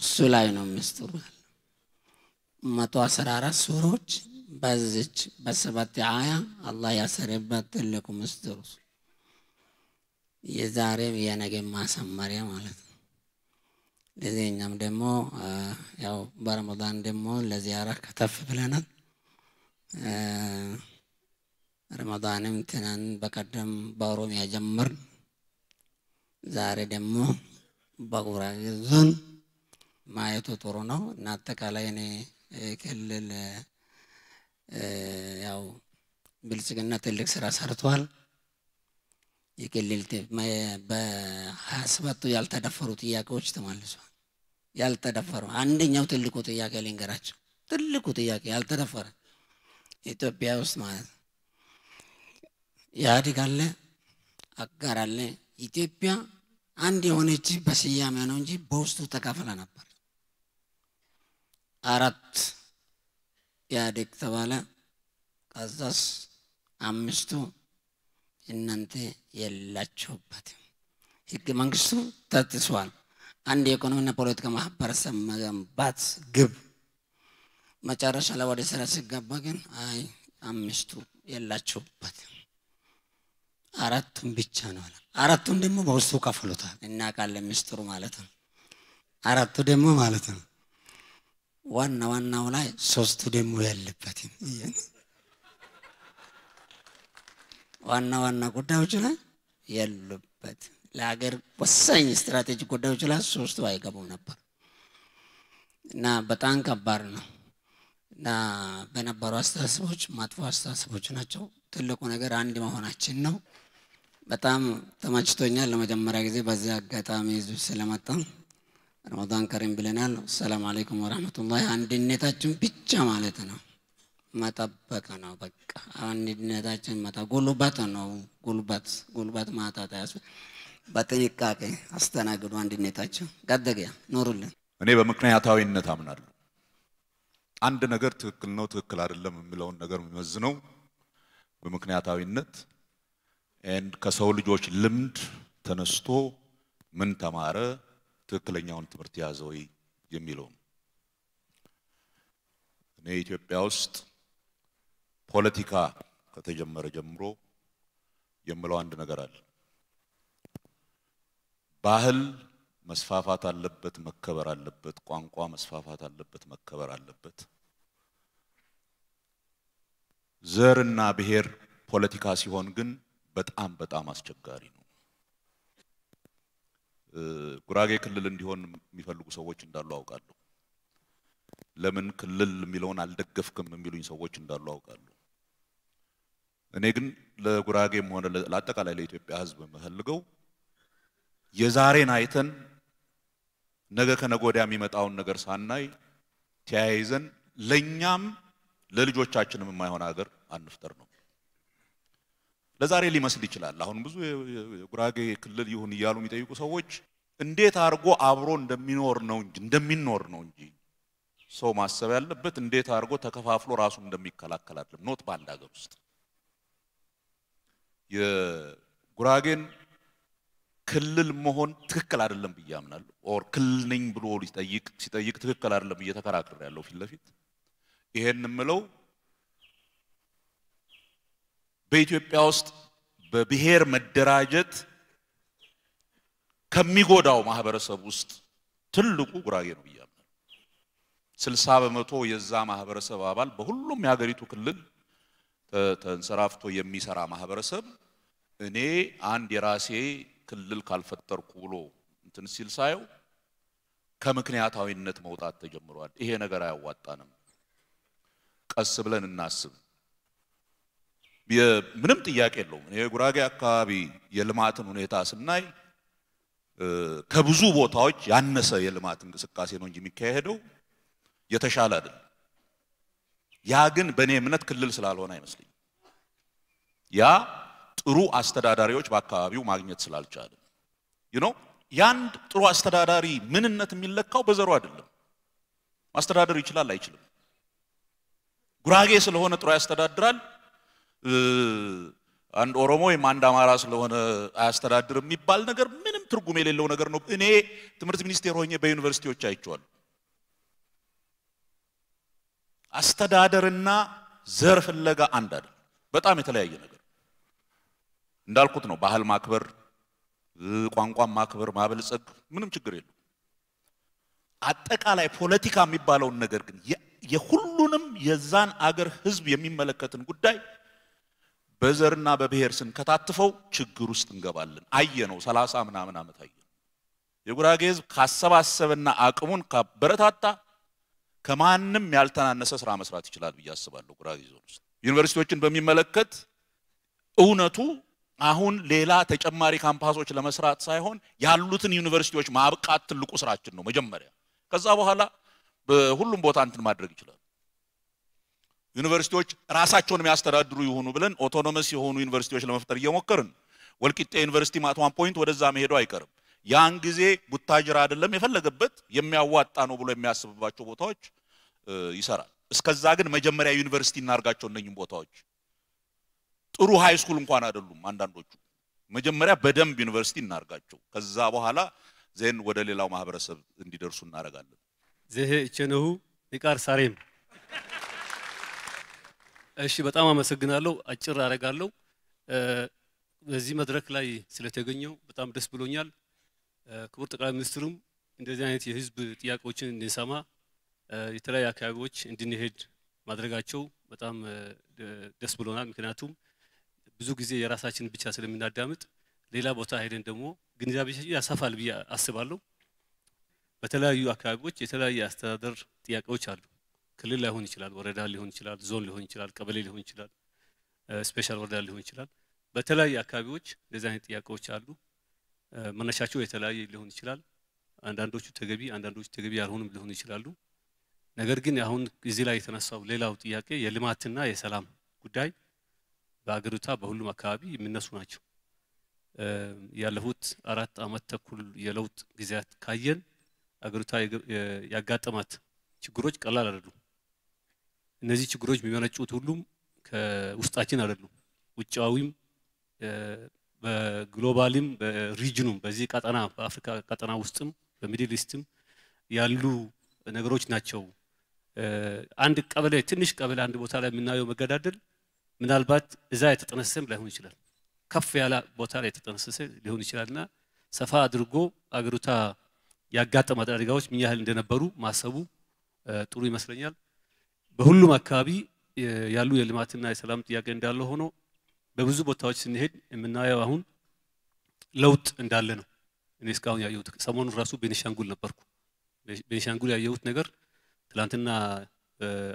[SPEAKER 11] እሱ ላይ ነው ምስጢሩ ያለ። መቶ አስራ አራት ሱሮች በዚች በሰባት አያ አላህ ያሰረበት ትልቁ ምስጢሩ የዛሬ የነገ ማሰመሪያ ማለት ነው። እንደዚህ እኛም ደግሞ ያው በረመዳን ደግሞ ለዚያራ ከተፍ ብለናል። ረመዳንም ትናን በቀደም በኦሮሚያ ጀመርን። ዛሬ ደግሞ በጉራጌ ዞን ማየቱ ጥሩ ነው እና አጠቃላይ እኔ ክልል ያው ብልጽግና ትልቅ ስራ ሰርቷል። የክልል በሀያ ሰባቱ ያልተደፈሩ ጥያቄዎች ተመልሷል። ያልተደፈሩ አንደኛው ትልቁ ጥያቄ ልንገራቸው። ትልቁ ጥያቄ ያልተደፈረ ኢትዮጵያ ውስጥ ማለት ነው። ኢህአዴግ አለ፣ አጋር አለ። ኢትዮጵያ አንድ የሆነች በስያሜ ነው እንጂ በውስጡ ተካፍላ ነበር። አራት ኢህአዴግ ተባለ። ከዛስ አምስቱ እናንተ የላችሁበትም። ህገ መንግስቱ ተጥሷል። አንድ የኢኮኖሚና ፖለቲካ ማህበረሰብ መገንባት ግብ። መጨረሻ ላይ ወደ ስራ ሲገባ ግን አይ አምስቱ የላችሁበት አራቱን ብቻ ነው አለ። አራቱን ደግሞ በውስጡ ከፍሎታል። እናውቃለን ምስጢሩ ማለት ነው። አራቱ ደግሞ ማለት ነው ዋና ዋናው ላይ ሶስቱ ደግሞ ያለበትም ዋና ዋና ጉዳዮች ላይ ያሉበት ለሀገር ወሳኝ ስትራቴጂ ጉዳዮች ላይ ሶስቱ አይገቡም ነበር እና በጣም ከባድ ነው እና በነበሩ አስተሳሰቦች ማጥፎ አስተሳሰቦች ናቸው። ትልቁ ነገር አንድ መሆናችን ነው። በጣም ተመችቶኛል። ለመጀመሪያ ጊዜ በዚህ አጋጣሚ ህዝብ ስለመጣ ረመዳን ከሪም ብለናል። ሰላም አለይኩም ወረህመቱላህ። አንድነታችን ብቻ ማለት ነው መጠበቅ ነው። በቃ አንድነታችን መጣ ጉልበት ነው። ጉልበት ጉልበት ማጣት አያስፈልግም። በጥንቃቄ አስተናግዱ። አንድነታቸው ቀጠቀያ
[SPEAKER 12] ኖሩልን። እኔ በምክንያታዊነት አምናለሁ። አንድ ነገር ትክክል ነው ትክክል አይደለም የሚለውን ነገር የሚመዝነው በምክንያታዊነት ኤንድ ከሰው ልጆች ልምድ ተነስቶ ምን ተማረ ትክክለኛውን ትምህርት የያዘ ወይ የሚለው እኔ ኢትዮጵያ ውስጥ ፖለቲካ ከተጀመረ ጀምሮ የምለው አንድ ነገር አለ። ባህል መስፋፋት አለበት፣ መከበር አለበት። ቋንቋ መስፋፋት አለበት፣ መከበር አለበት። ዘርና ብሔር ፖለቲካ ሲሆን ግን በጣም በጣም አስቸጋሪ ነው። ጉራጌ ክልል እንዲሆን የሚፈልጉ ሰዎች እንዳሉ አውቃለሁ። ለምን ክልል የሚለውን አልደገፍክም የሚሉኝ ሰዎች እንዳሉ አውቃለሁ። እኔ ግን ለጉራጌም ሆነ ለአጠቃላይ ለኢትዮጵያ ሕዝብ የምፈልገው የዛሬን አይተን ነገ ከነገ ወዲያ የሚመጣውን ነገር ሳናይ ተያይዘን ለእኛም ለልጆቻችንም የማይሆን ሀገር አንፍጠር ነው። ለዛሬ ሊመስል ይችላል። አሁን ብዙ የጉራጌ ክልል ይሁን እያሉ የሚጠይቁ ሰዎች እንዴት አድርጎ አብሮ እንደሚኖር ነው እንጂ እንደሚኖር ነው እንጂ ሰው ማሰብ ያለበት እንዴት አድርጎ ተከፋፍሎ ራሱን እንደሚከላከል አይደለም። ኖት በአንድ ሀገር ውስጥ የጉራጌን ክልል መሆን ትክክል አይደለም ብዬ አምናለሁ። ኦር ክልል ነኝ ብሎ ሊጠይቅ ሲጠይቅ ትክክል አይደለም ብዬ ተከራክሬ ያለው ፊት ለፊት ይሄን የምለው በኢትዮጵያ ውስጥ በብሔር መደራጀት ከሚጎዳው ማህበረሰብ ውስጥ ትልቁ ጉራጌ ነው ብዬ አምናለሁ። ስልሳ በመቶ የዛ ማህበረሰብ አባል በሁሉም የሀገሪቱ ክልል ተንሰራፍቶ የሚሰራ ማህበረሰብ እኔ አንድ የራሴ ክልል ካልፈጠርኩ ብሎ እንትን ሲል ሳየው ከምክንያታዊነት መውጣት ተጀምሯል። ይሄ ነገር አያዋጣንም፣ ቀስ ብለን እናስብ። ምንም ጥያቄ የለውም። የጉራጌ አካባቢ የልማትን ሁኔታ ስናይ ከብዙ ቦታዎች ያነሰ የልማት እንቅስቃሴ ነው እንጂ የሚካሄደው የተሻለ አይደለም። ያ ግን በእኔ እምነት ክልል ስላልሆነ አይመስለኝም። ያ ጥሩ አስተዳዳሪዎች በአካባቢው ማግኘት ስላልቻለ ነው። የአንድ ጥሩ አስተዳዳሪ ምንነት የሚለካው በዘሩ አይደለም። ማስተዳደር ይችላል አይችልም። ጉራጌ ስለሆነ ጥሩ ያስተዳድራል፣ አንድ ኦሮሞ ወይም አንድ አማራ ስለሆነ አያስተዳድርም የሚባል ነገር ምንም ትርጉም የሌለው ነገር ነው። እኔ ትምህርት ሚኒስቴር ሆኜ በዩኒቨርሲቲዎች አይቼዋለሁ። አስተዳደርና ዘር ፍለጋ አንድ አይደለም፣ በጣም የተለያየ ነገር እንዳልኩት ነው። ባህል ማክበር፣ ቋንቋን ማክበር፣ ማበልጸግ ምንም ችግር የለም። አጠቃላይ ፖለቲካ የሚባለውን ነገር ግን የሁሉንም የዛን አገር ህዝብ የሚመለከትን ጉዳይ በዘርና በብሔር ስንከታትፈው ችግር ውስጥ እንገባለን። አየ ነው ሰላሳ ምናምን ዓመት አየ የጉራጌ ህዝብ ካሰባሰበና አቅሙን ካበረታታ ከማንም ያልተናነሰ ስራ መስራት ይችላል ብዬ አስባለሁ። ጉራጌ ዞን ውስጥ ዩኒቨርሲቲዎችን በሚመለከት እውነቱ አሁን ሌላ ተጨማሪ ካምፓሶች ለመስራት ሳይሆን ያሉትን ዩኒቨርሲቲዎች ማብቃት ትልቁ ስራችን ነው መጀመሪያ። ከዛ በኋላ በሁሉም ቦታ እንትን ማድረግ ይችላል። ዩኒቨርሲቲዎች ራሳቸውን የሚያስተዳድሩ ይሆኑ ብለን ኦቶኖመስ የሆኑ ዩኒቨርሲቲዎች ለመፍጠር እየሞከርን፣ ወልቂጤ ዩኒቨርሲቲ ማትዋን ፖይንት ወደዛ መሄዱ አይቀርም። ያን ጊዜ ቡታጅራ አይደለም የፈለገበት የሚያዋጣ ነው ብሎ የሚያስብባቸው ቦታዎች ይሰራል። እስከዛ ግን መጀመሪያ ዩኒቨርሲቲ እናርጋቸው እነኝም ቦታዎች ጥሩ ሃይ ስኩል እንኳን አይደሉም አንዳንዶቹ። መጀመሪያ በደንብ ዩኒቨርሲቲ እናርጋቸው፣ ከዛ በኋላ ዜን ወደ ሌላው ማህበረሰብ እንዲደርሱ እናደርጋለን።
[SPEAKER 13] ዘህ እቸነሁ ንቃር ሳሬም። እሺ፣ በጣም አመሰግናለሁ። አጭር አረጋለሁ። በዚህ መድረክ ላይ ስለተገኘው በጣም ደስ ብሎኛል። ክቡር ጠቅላይ ሚኒስትሩም እንደዚህ አይነት የህዝብ ጥያቄዎችን እንድንሰማ የተለያዩ አካባቢዎች እንድንሄድ ማድረጋቸው በጣም ደስ ብሎናል። ምክንያቱም ብዙ ጊዜ የራሳችንን ብቻ ስለምናዳምጥ ሌላ ቦታ ሄደን ደግሞ ግንዛቤያችን ያሰፋል ብዬ አስባለሁ። በተለያዩ አካባቢዎች የተለያየ አስተዳደር ጥያቄዎች አሉ። ክልል ላይሆን ይችላል፣ ወረዳ ሊሆን ይችላል፣ ዞን ሊሆን ይችላል፣ ቀበሌ ሊሆን ይችላል፣ ስፔሻል ወረዳ ሊሆን ይችላል። በተለያዩ አካባቢዎች እንደዚህ አይነት ጥያቄዎች አሉ። መነሻቸው የተለያየ ሊሆን ይችላል። አንዳንዶቹ ተገቢ፣ አንዳንዶቹ ተገቢ ያልሆኑም ሊሆኑ ይችላሉ። ነገር ግን አሁን እዚህ ላይ የተነሳው ሌላው ጥያቄ የልማትና የሰላም ጉዳይ በአገሪቷ በሁሉም አካባቢ የሚነሱ ናቸው። ያለፉት አራት አመት ተኩል የለውጥ ጊዜያት ካየን አገሪቷ ያጋጠማት ችግሮች ቀላል አይደሉም። እነዚህ ችግሮች የሚመነጩት ሁሉም ከውስጣችን አይደሉም። ውጫዊም በግሎባልም በሪጅኑም በዚህ ቀጠና በአፍሪካ ቀጠና ውስጥም በሚድል ኢስትም ያሉ ነገሮች ናቸው። አንድ ቀበሌ ትንሽ ቀበሌ አንድ ቦታ ላይ የምናየው መገዳደል ምናልባት እዛ የተጠነሰሰም ላይሆን ይችላል። ከፍ ያለ ቦታ ላይ የተጠነሰሰ ሊሆን ይችላልና ሰፋ አድርጎ አገሪቷ ያጋጠማት አደጋዎች ምን ያህል እንደነበሩ ማሰቡ ጥሩ ይመስለኛል። በሁሉም አካባቢ ያሉ የልማትና የሰላም ጥያቄ እንዳለ ሆኖ በብዙ ቦታዎች ስንሄድ የምናየው አሁን ለውጥ እንዳለ ነው። እኔ እስካሁን ያየሁት ሰሞኑን ራሱ ቤኒሻንጉል ነበርኩ። ቤኒሻንጉል ያየሁት ነገር ትላንትና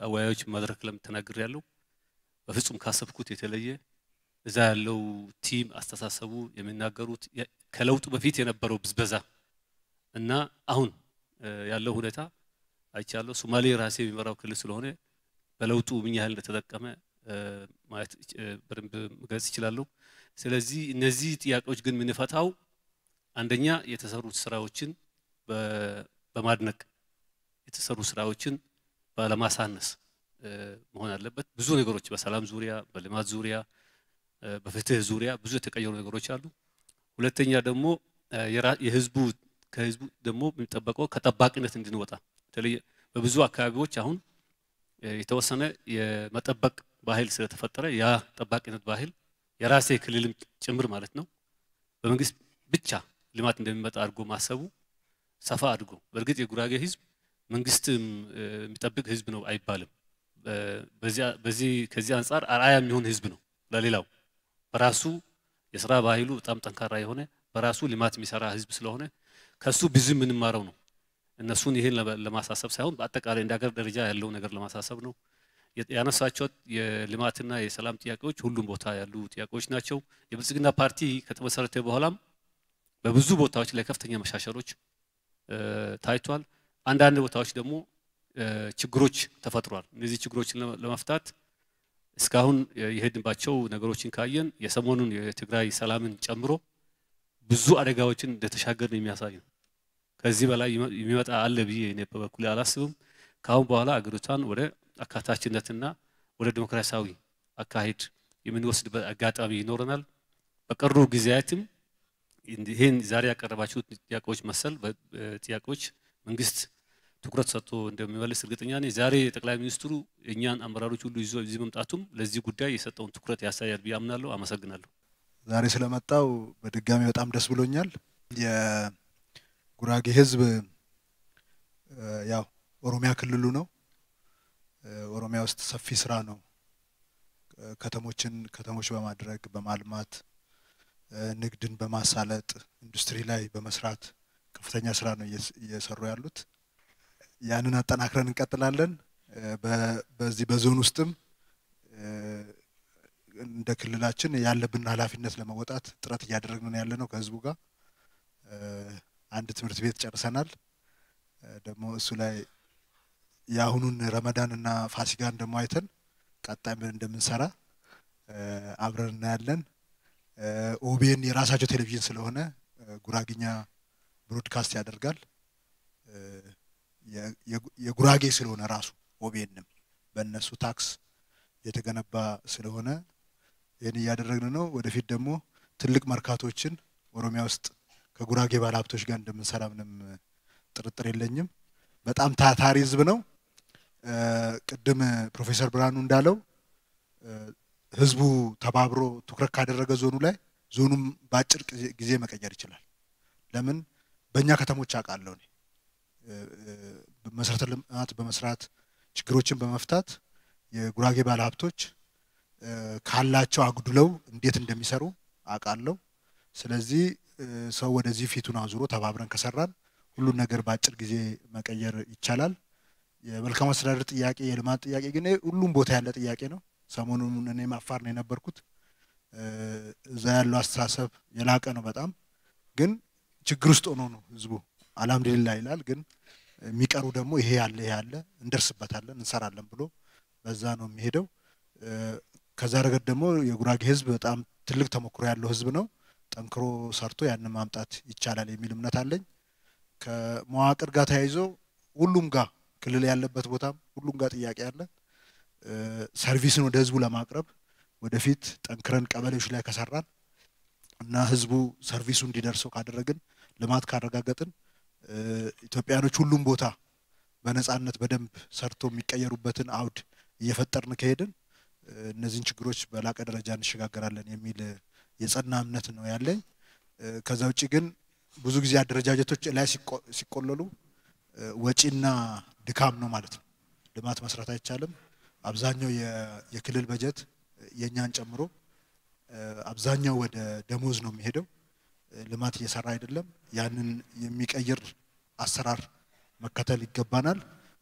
[SPEAKER 13] አወያዮች መድረክ ለምተናግር ያለው በፍጹም ካሰብኩት የተለየ እዛ ያለው ቲም አስተሳሰቡ የሚናገሩት ከለውጡ በፊት የነበረው ብዝበዛ እና አሁን ያለው ሁኔታ አይቻለሁ። ሶማሌ ራሴ የሚመራው ክልል ስለሆነ በለውጡ ምን ያህል እንደተጠቀመ ማየት በደንብ መግለጽ እችላለሁ። ስለዚህ እነዚህ ጥያቄዎች ግን የምንፈታው አንደኛ የተሰሩት ስራዎችን በማድነቅ የተሰሩ ስራዎችን ባለማሳነስ መሆን አለበት። ብዙ ነገሮች በሰላም ዙሪያ፣ በልማት ዙሪያ፣ በፍትህ ዙሪያ ብዙ የተቀየሩ ነገሮች አሉ። ሁለተኛ ደግሞ የህዝቡ ከህዝቡ ደግሞ የሚጠበቀው ከጠባቂነት እንድንወጣ በተለይ በብዙ አካባቢዎች አሁን የተወሰነ የመጠበቅ ባህል ስለተፈጠረ ያ ጠባቂነት ባህል የራሴ ክልልም ጭምር ማለት ነው በመንግስት ብቻ ልማት እንደሚመጣ አድርጎ ማሰቡ ሰፋ አድርጎ በእርግጥ የጉራጌ ህዝብ መንግስትም የሚጠብቅ ህዝብ ነው አይባልም። ከዚህ አንጻር አርአያ የሚሆን ህዝብ ነው ለሌላው በራሱ የስራ ባህሉ በጣም ጠንካራ የሆነ በራሱ ልማት የሚሰራ ህዝብ ስለሆነ ከሱ ብዙ የምንማረው ነው። እነሱን ይህን ለማሳሰብ ሳይሆን በአጠቃላይ እንደ ሀገር ደረጃ ያለው ነገር ለማሳሰብ ነው። ያነሳቸው የልማትና የሰላም ጥያቄዎች ሁሉም ቦታ ያሉ ጥያቄዎች ናቸው። የብልጽግና ፓርቲ ከተመሰረተ በኋላም በብዙ ቦታዎች ላይ ከፍተኛ መሻሻሎች ታይቷል። አንዳንድ ቦታዎች ደግሞ ችግሮች ተፈጥሯል። እነዚህ ችግሮችን ለመፍታት እስካሁን የሄድንባቸው ነገሮችን ካየን የሰሞኑን የትግራይ ሰላምን ጨምሮ ብዙ አደጋዎችን እንደተሻገርን የሚያሳይ ነው። ከዚህ በላይ የሚመጣ አለ ብዬ እኔ በበኩሌ አላስብም። ከአሁን በኋላ አገሪቷን ወደ አካታችነትና ወደ ዲሞክራሲያዊ አካሄድ የምንወስድበት አጋጣሚ ይኖረናል። በቀሩ ጊዜያትም ይህን ዛሬ ያቀረባችሁ ጥያቄዎች መሰል ጥያቄዎች መንግስት ትኩረት ሰጥቶ እንደሚመልስ እርግጠኛ ነኝ። ዛሬ ጠቅላይ ሚኒስትሩ እኛን አመራሮች ሁሉ ይዞ እዚህ መምጣቱም ለዚህ ጉዳይ የሰጠውን ትኩረት ያሳያል ብዬ አምናለሁ። አመሰግናለሁ። ዛሬ
[SPEAKER 14] ስለመጣው በድጋሚ በጣም ደስ ብሎኛል።
[SPEAKER 6] የጉራጌ
[SPEAKER 14] ህዝብ ያው ኦሮሚያ ክልሉ ነው። ኦሮሚያ ውስጥ ሰፊ ስራ ነው። ከተሞችን ከተሞች በማድረግ በማልማት ንግድን በማሳለጥ ኢንዱስትሪ ላይ በመስራት ከፍተኛ ስራ ነው እየሰሩ ያሉት። ያንን አጠናክረን እንቀጥላለን። በዚህ በዞን ውስጥም እንደ ክልላችን ያለብን ኃላፊነት ለመወጣት ጥረት እያደረግን ያለ ነው ከህዝቡ ጋር አንድ ትምህርት ቤት ጨርሰናል። ደግሞ እሱ ላይ የአሁኑን ረመዳን እና ፋሲካን ደግሞ አይተን ቀጣይ ምን እንደምንሰራ አብረን እናያለን። ኦቤን የራሳቸው ቴሌቪዥን ስለሆነ ጉራግኛ ብሮድካስት ያደርጋል። የጉራጌ ስለሆነ ራሱ ኦቤንም በእነሱ ታክስ የተገነባ ስለሆነ ይህን እያደረግን ነው። ወደፊት ደግሞ ትልቅ መርካቶችን ኦሮሚያ ውስጥ ከጉራጌ ባለ ሀብቶች ጋር እንደምንሰራ ምንም ጥርጥር የለኝም። በጣም ታታሪ ህዝብ ነው። ቅድም ፕሮፌሰር ብርሃኑ እንዳለው ህዝቡ ተባብሮ ትኩረት ካደረገ ዞኑ ላይ ዞኑም በአጭር ጊዜ መቀየር ይችላል። ለምን በእኛ ከተሞች አውቃለሁ እኔ መሰረተ ልማት በመስራት ችግሮችን በመፍታት የጉራጌ ባለሀብቶች ካላቸው አጉድለው እንዴት እንደሚሰሩ አውቃለሁ። ስለዚህ ሰው ወደዚህ ፊቱን አዙሮ ተባብረን ከሰራን ሁሉን ነገር በአጭር ጊዜ መቀየር ይቻላል። የመልካም አስተዳደር ጥያቄ፣ የልማት ጥያቄ ግን ሁሉም ቦታ ያለ ጥያቄ ነው። ሰሞኑን እኔም አፋር ነው የነበርኩት። እዛ ያለው አስተሳሰብ የላቀ ነው በጣም ግን ችግር ውስጥ ሆኖ ነው ህዝቡ አልሐምዱሊላ ይላል። ግን የሚቀሩ ደግሞ ይሄ ያለ ይሄ ያለ እንደርስበታለን፣ እንሰራለን ብሎ በዛ ነው የሚሄደው። ከዛ ረገድ ደግሞ የጉራጌ ህዝብ በጣም ትልቅ ተሞክሮ ያለው ህዝብ ነው። ጠንክሮ ሰርቶ ያንን ማምጣት ይቻላል የሚል እምነት አለኝ። ከመዋቅር ጋር ተያይዞ ሁሉም ጋር ክልል ያለበት ቦታም ሁሉም ጋር ጥያቄ አለ። ሰርቪስን ወደ ህዝቡ ለማቅረብ ወደፊት ጠንክረን ቀበሌዎች ላይ ከሰራን እና ህዝቡ ሰርቪሱ እንዲደርሰው ካደረግን ልማት ካረጋገጥን ኢትዮጵያኖች ሁሉም ቦታ በነፃነት በደንብ ሰርቶ የሚቀየሩበትን አውድ እየፈጠርን ከሄድን እነዚህን ችግሮች በላቀ ደረጃ እንሸጋገራለን የሚል የጸና እምነት ነው ያለኝ። ከዛ ውጭ ግን ብዙ ጊዜ አደረጃጀቶች ላይ ሲቆለሉ ወጪና ድካም ነው ማለት ነው። ልማት መስራት አይቻልም። አብዛኛው የክልል በጀት የእኛን ጨምሮ አብዛኛው ወደ ደሞዝ ነው የሚሄደው። ልማት እየሰራ አይደለም። ያንን የሚቀይር አሰራር መከተል ይገባናል።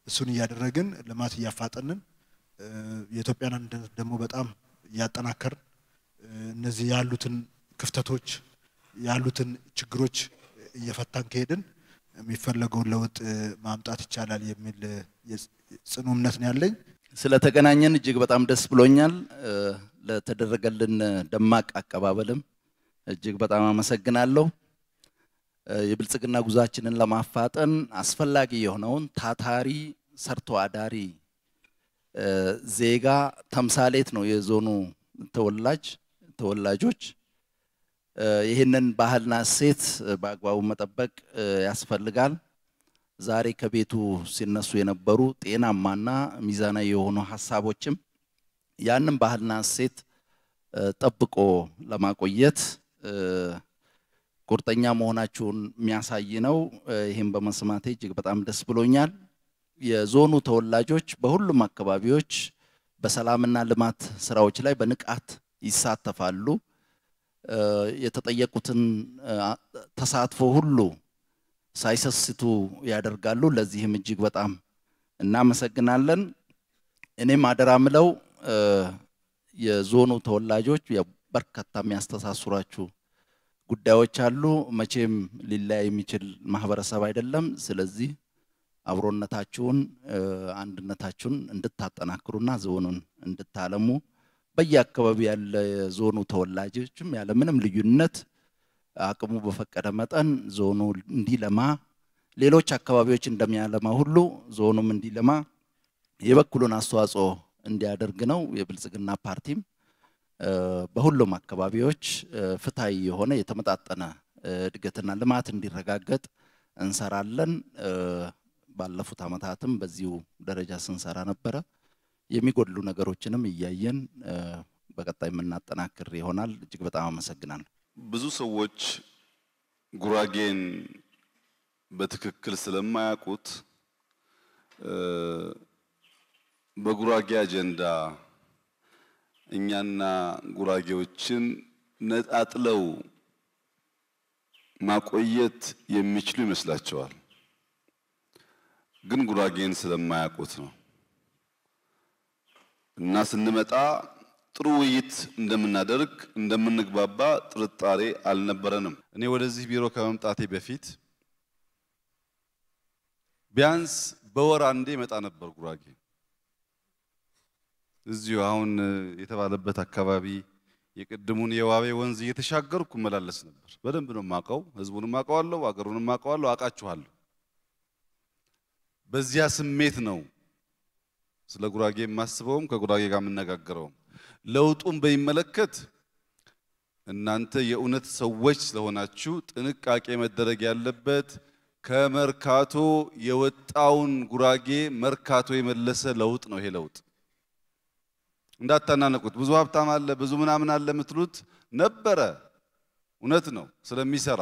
[SPEAKER 14] እሱን እያደረግን ልማት እያፋጠንን የኢትዮጵያን አንድነት ደግሞ በጣም እያጠናከርን እነዚህ ያሉትን ክፍተቶች ያሉትን ችግሮች እየፈታን ከሄድን የሚፈለገውን ለውጥ ማምጣት ይቻላል የሚል ጽኑ እምነት ነው ያለኝ።
[SPEAKER 15] ስለተገናኘን እጅግ በጣም ደስ ብሎኛል። ለተደረገልን ደማቅ አቀባበልም እጅግ በጣም አመሰግናለሁ። የብልጽግና ጉዟችንን ለማፋጠን አስፈላጊ የሆነውን ታታሪ ሰርቶ አዳሪ ዜጋ ተምሳሌት ነው የዞኑ ተወላጅ ተወላጆች። ይህንን ባህልና እሴት በአግባቡ መጠበቅ ያስፈልጋል። ዛሬ ከቤቱ ሲነሱ የነበሩ ጤናማና ሚዛናዊ የሆኑ ሀሳቦችም ያንን ባህልና እሴት ጠብቆ ለማቆየት ቁርጠኛ መሆናችሁን የሚያሳይ ነው። ይህም በመስማቴ እጅግ በጣም ደስ ብሎኛል። የዞኑ ተወላጆች በሁሉም አካባቢዎች በሰላምና ልማት ስራዎች ላይ በንቃት ይሳተፋሉ። የተጠየቁትን ተሳትፎ ሁሉ ሳይሰስቱ ያደርጋሉ። ለዚህም እጅግ በጣም እናመሰግናለን። እኔም አደራ ምለው የዞኑ ተወላጆች በርካታ የሚያስተሳስሯችሁ ጉዳዮች አሉ። መቼም ሊለያይ የሚችል ማህበረሰብ አይደለም። ስለዚህ አብሮነታችሁን፣ አንድነታችሁን እንድታጠናክሩና ዞኑን እንድታለሙ በየአካባቢ ያለ ዞኑ ተወላጆችም ያለምንም ልዩነት አቅሙ በፈቀደ መጠን ዞኑ እንዲለማ ሌሎች አካባቢዎች እንደሚያለማ ሁሉ ዞኑም እንዲለማ የበኩሉን አስተዋጽኦ እንዲያደርግ ነው የብልጽግና ፓርቲም በሁሉም አካባቢዎች ፍትሐዊ የሆነ የተመጣጠነ እድገትና ልማት እንዲረጋገጥ እንሰራለን። ባለፉት ዓመታትም በዚሁ ደረጃ ስንሰራ ነበረ። የሚጎድሉ ነገሮችንም እያየን በቀጣይ የምናጠናክር ይሆናል። እጅግ በጣም አመሰግናለሁ።
[SPEAKER 16] ብዙ ሰዎች ጉራጌን በትክክል ስለማያውቁት በጉራጌ አጀንዳ እኛና ጉራጌዎችን ነጣጥለው ማቆየት የሚችሉ ይመስላቸዋል። ግን ጉራጌን ስለማያውቁት ነው። እና ስንመጣ ጥሩ ውይይት እንደምናደርግ እንደምንግባባ ጥርጣሬ አልነበረንም። እኔ ወደዚህ ቢሮ ከመምጣቴ በፊት ቢያንስ በወር አንዴ ይመጣ ነበር ጉራጌ እዚሁ አሁን የተባለበት አካባቢ የቅድሙን የዋቤ ወንዝ እየተሻገርኩ መላለስ ነበር። በደንብ ነው የማውቀው፣ ህዝቡንም አውቀዋለሁ፣ አገሩንም አውቀዋለሁ፣ አውቃችኋለሁ። በዚያ ስሜት ነው ስለ ጉራጌ የማስበውም ከጉራጌ ጋር የምነጋገረውም። ለውጡን በሚመለከት እናንተ የእውነት ሰዎች ስለሆናችሁ ጥንቃቄ መደረግ ያለበት ከመርካቶ የወጣውን ጉራጌ መርካቶ የመለሰ ለውጥ ነው ይሄ ለውጥ። እንዳታናነቁት። ብዙ ሀብታም አለ፣ ብዙ ምናምን አለ የምትሉት ነበረ። እውነት ነው ስለሚሰራ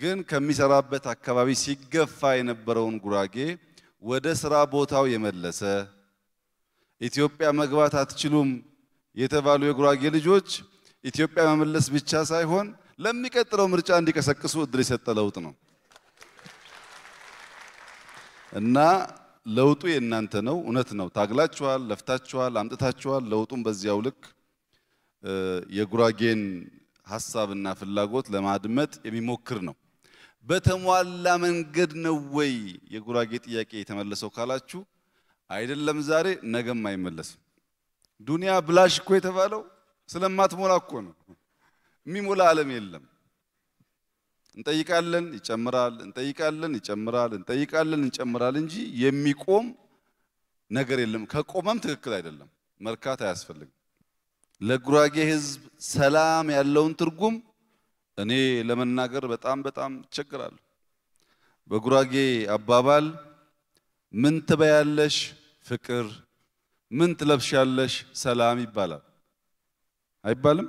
[SPEAKER 16] ግን ከሚሰራበት አካባቢ ሲገፋ የነበረውን ጉራጌ ወደ ስራ ቦታው የመለሰ ኢትዮጵያ መግባት አትችሉም የተባሉ የጉራጌ ልጆች ኢትዮጵያ መመለስ ብቻ ሳይሆን ለሚቀጥለው ምርጫ እንዲቀሰቅሱ እድል የሰጠ ለውጥ ነው እና ለውጡ የእናንተ ነው። እውነት ነው። ታግላችኋል፣ ለፍታችኋል፣ አምጥታችኋል። ለውጡም በዚያው ልክ የጉራጌን ሀሳብና ፍላጎት ለማድመጥ የሚሞክር ነው። በተሟላ መንገድ ነው ወይ የጉራጌ ጥያቄ የተመለሰው ካላችሁ አይደለም። ዛሬ ነገም አይመለስም። ዱንያ ብላሽ እኮ የተባለው ስለማትሞላ እኮ ነው። የሚሞላ ዓለም የለም። እንጠይቃለን፣ ይጨምራል፣ እንጠይቃለን፣ ይጨምራል፣ እንጠይቃለን፣ እንጨምራል እንጂ የሚቆም ነገር የለም። ከቆመም ትክክል አይደለም። መርካት አያስፈልግም። ለጉራጌ ሕዝብ ሰላም ያለውን ትርጉም እኔ ለመናገር በጣም በጣም እቸግራለሁ። በጉራጌ አባባል ምን ትበያለሽ ፍቅር፣ ምን ትለብሻለሽ ሰላም ይባላል አይባልም?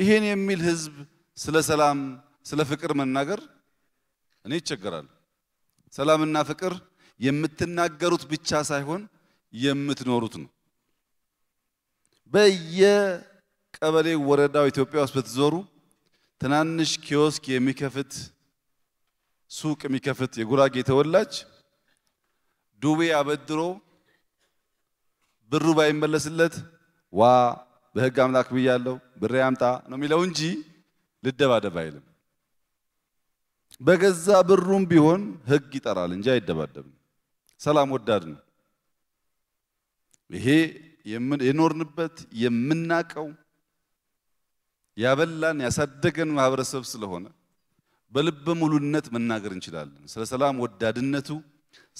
[SPEAKER 16] ይሄን የሚል ሕዝብ ስለ ሰላም ስለ ፍቅር መናገር እኔ ይቸገራል። ሰላምና ፍቅር የምትናገሩት ብቻ ሳይሆን የምትኖሩት ነው። በየቀበሌ ወረዳው ኢትዮጵያ ውስጥ ብትዞሩ ትናንሽ ኪዮስክ የሚከፍት ሱቅ የሚከፍት የጉራጌ ተወላጅ ዱቤ አበድሮ ብሩ ባይመለስለት ዋ በህግ አምላክ ብያለሁ ብሬ አምጣ ነው የሚለው እንጂ ልደባደብ አይልም። በገዛ ብሩም ቢሆን ህግ ይጠራል እንጂ አይደባደብም። ሰላም ወዳድ ነው። ይሄ የኖርንበት የምናቀው ያበላን ያሳደገን ማህበረሰብ ስለሆነ በልበ ሙሉነት መናገር እንችላለን። ስለ ሰላም ወዳድነቱ፣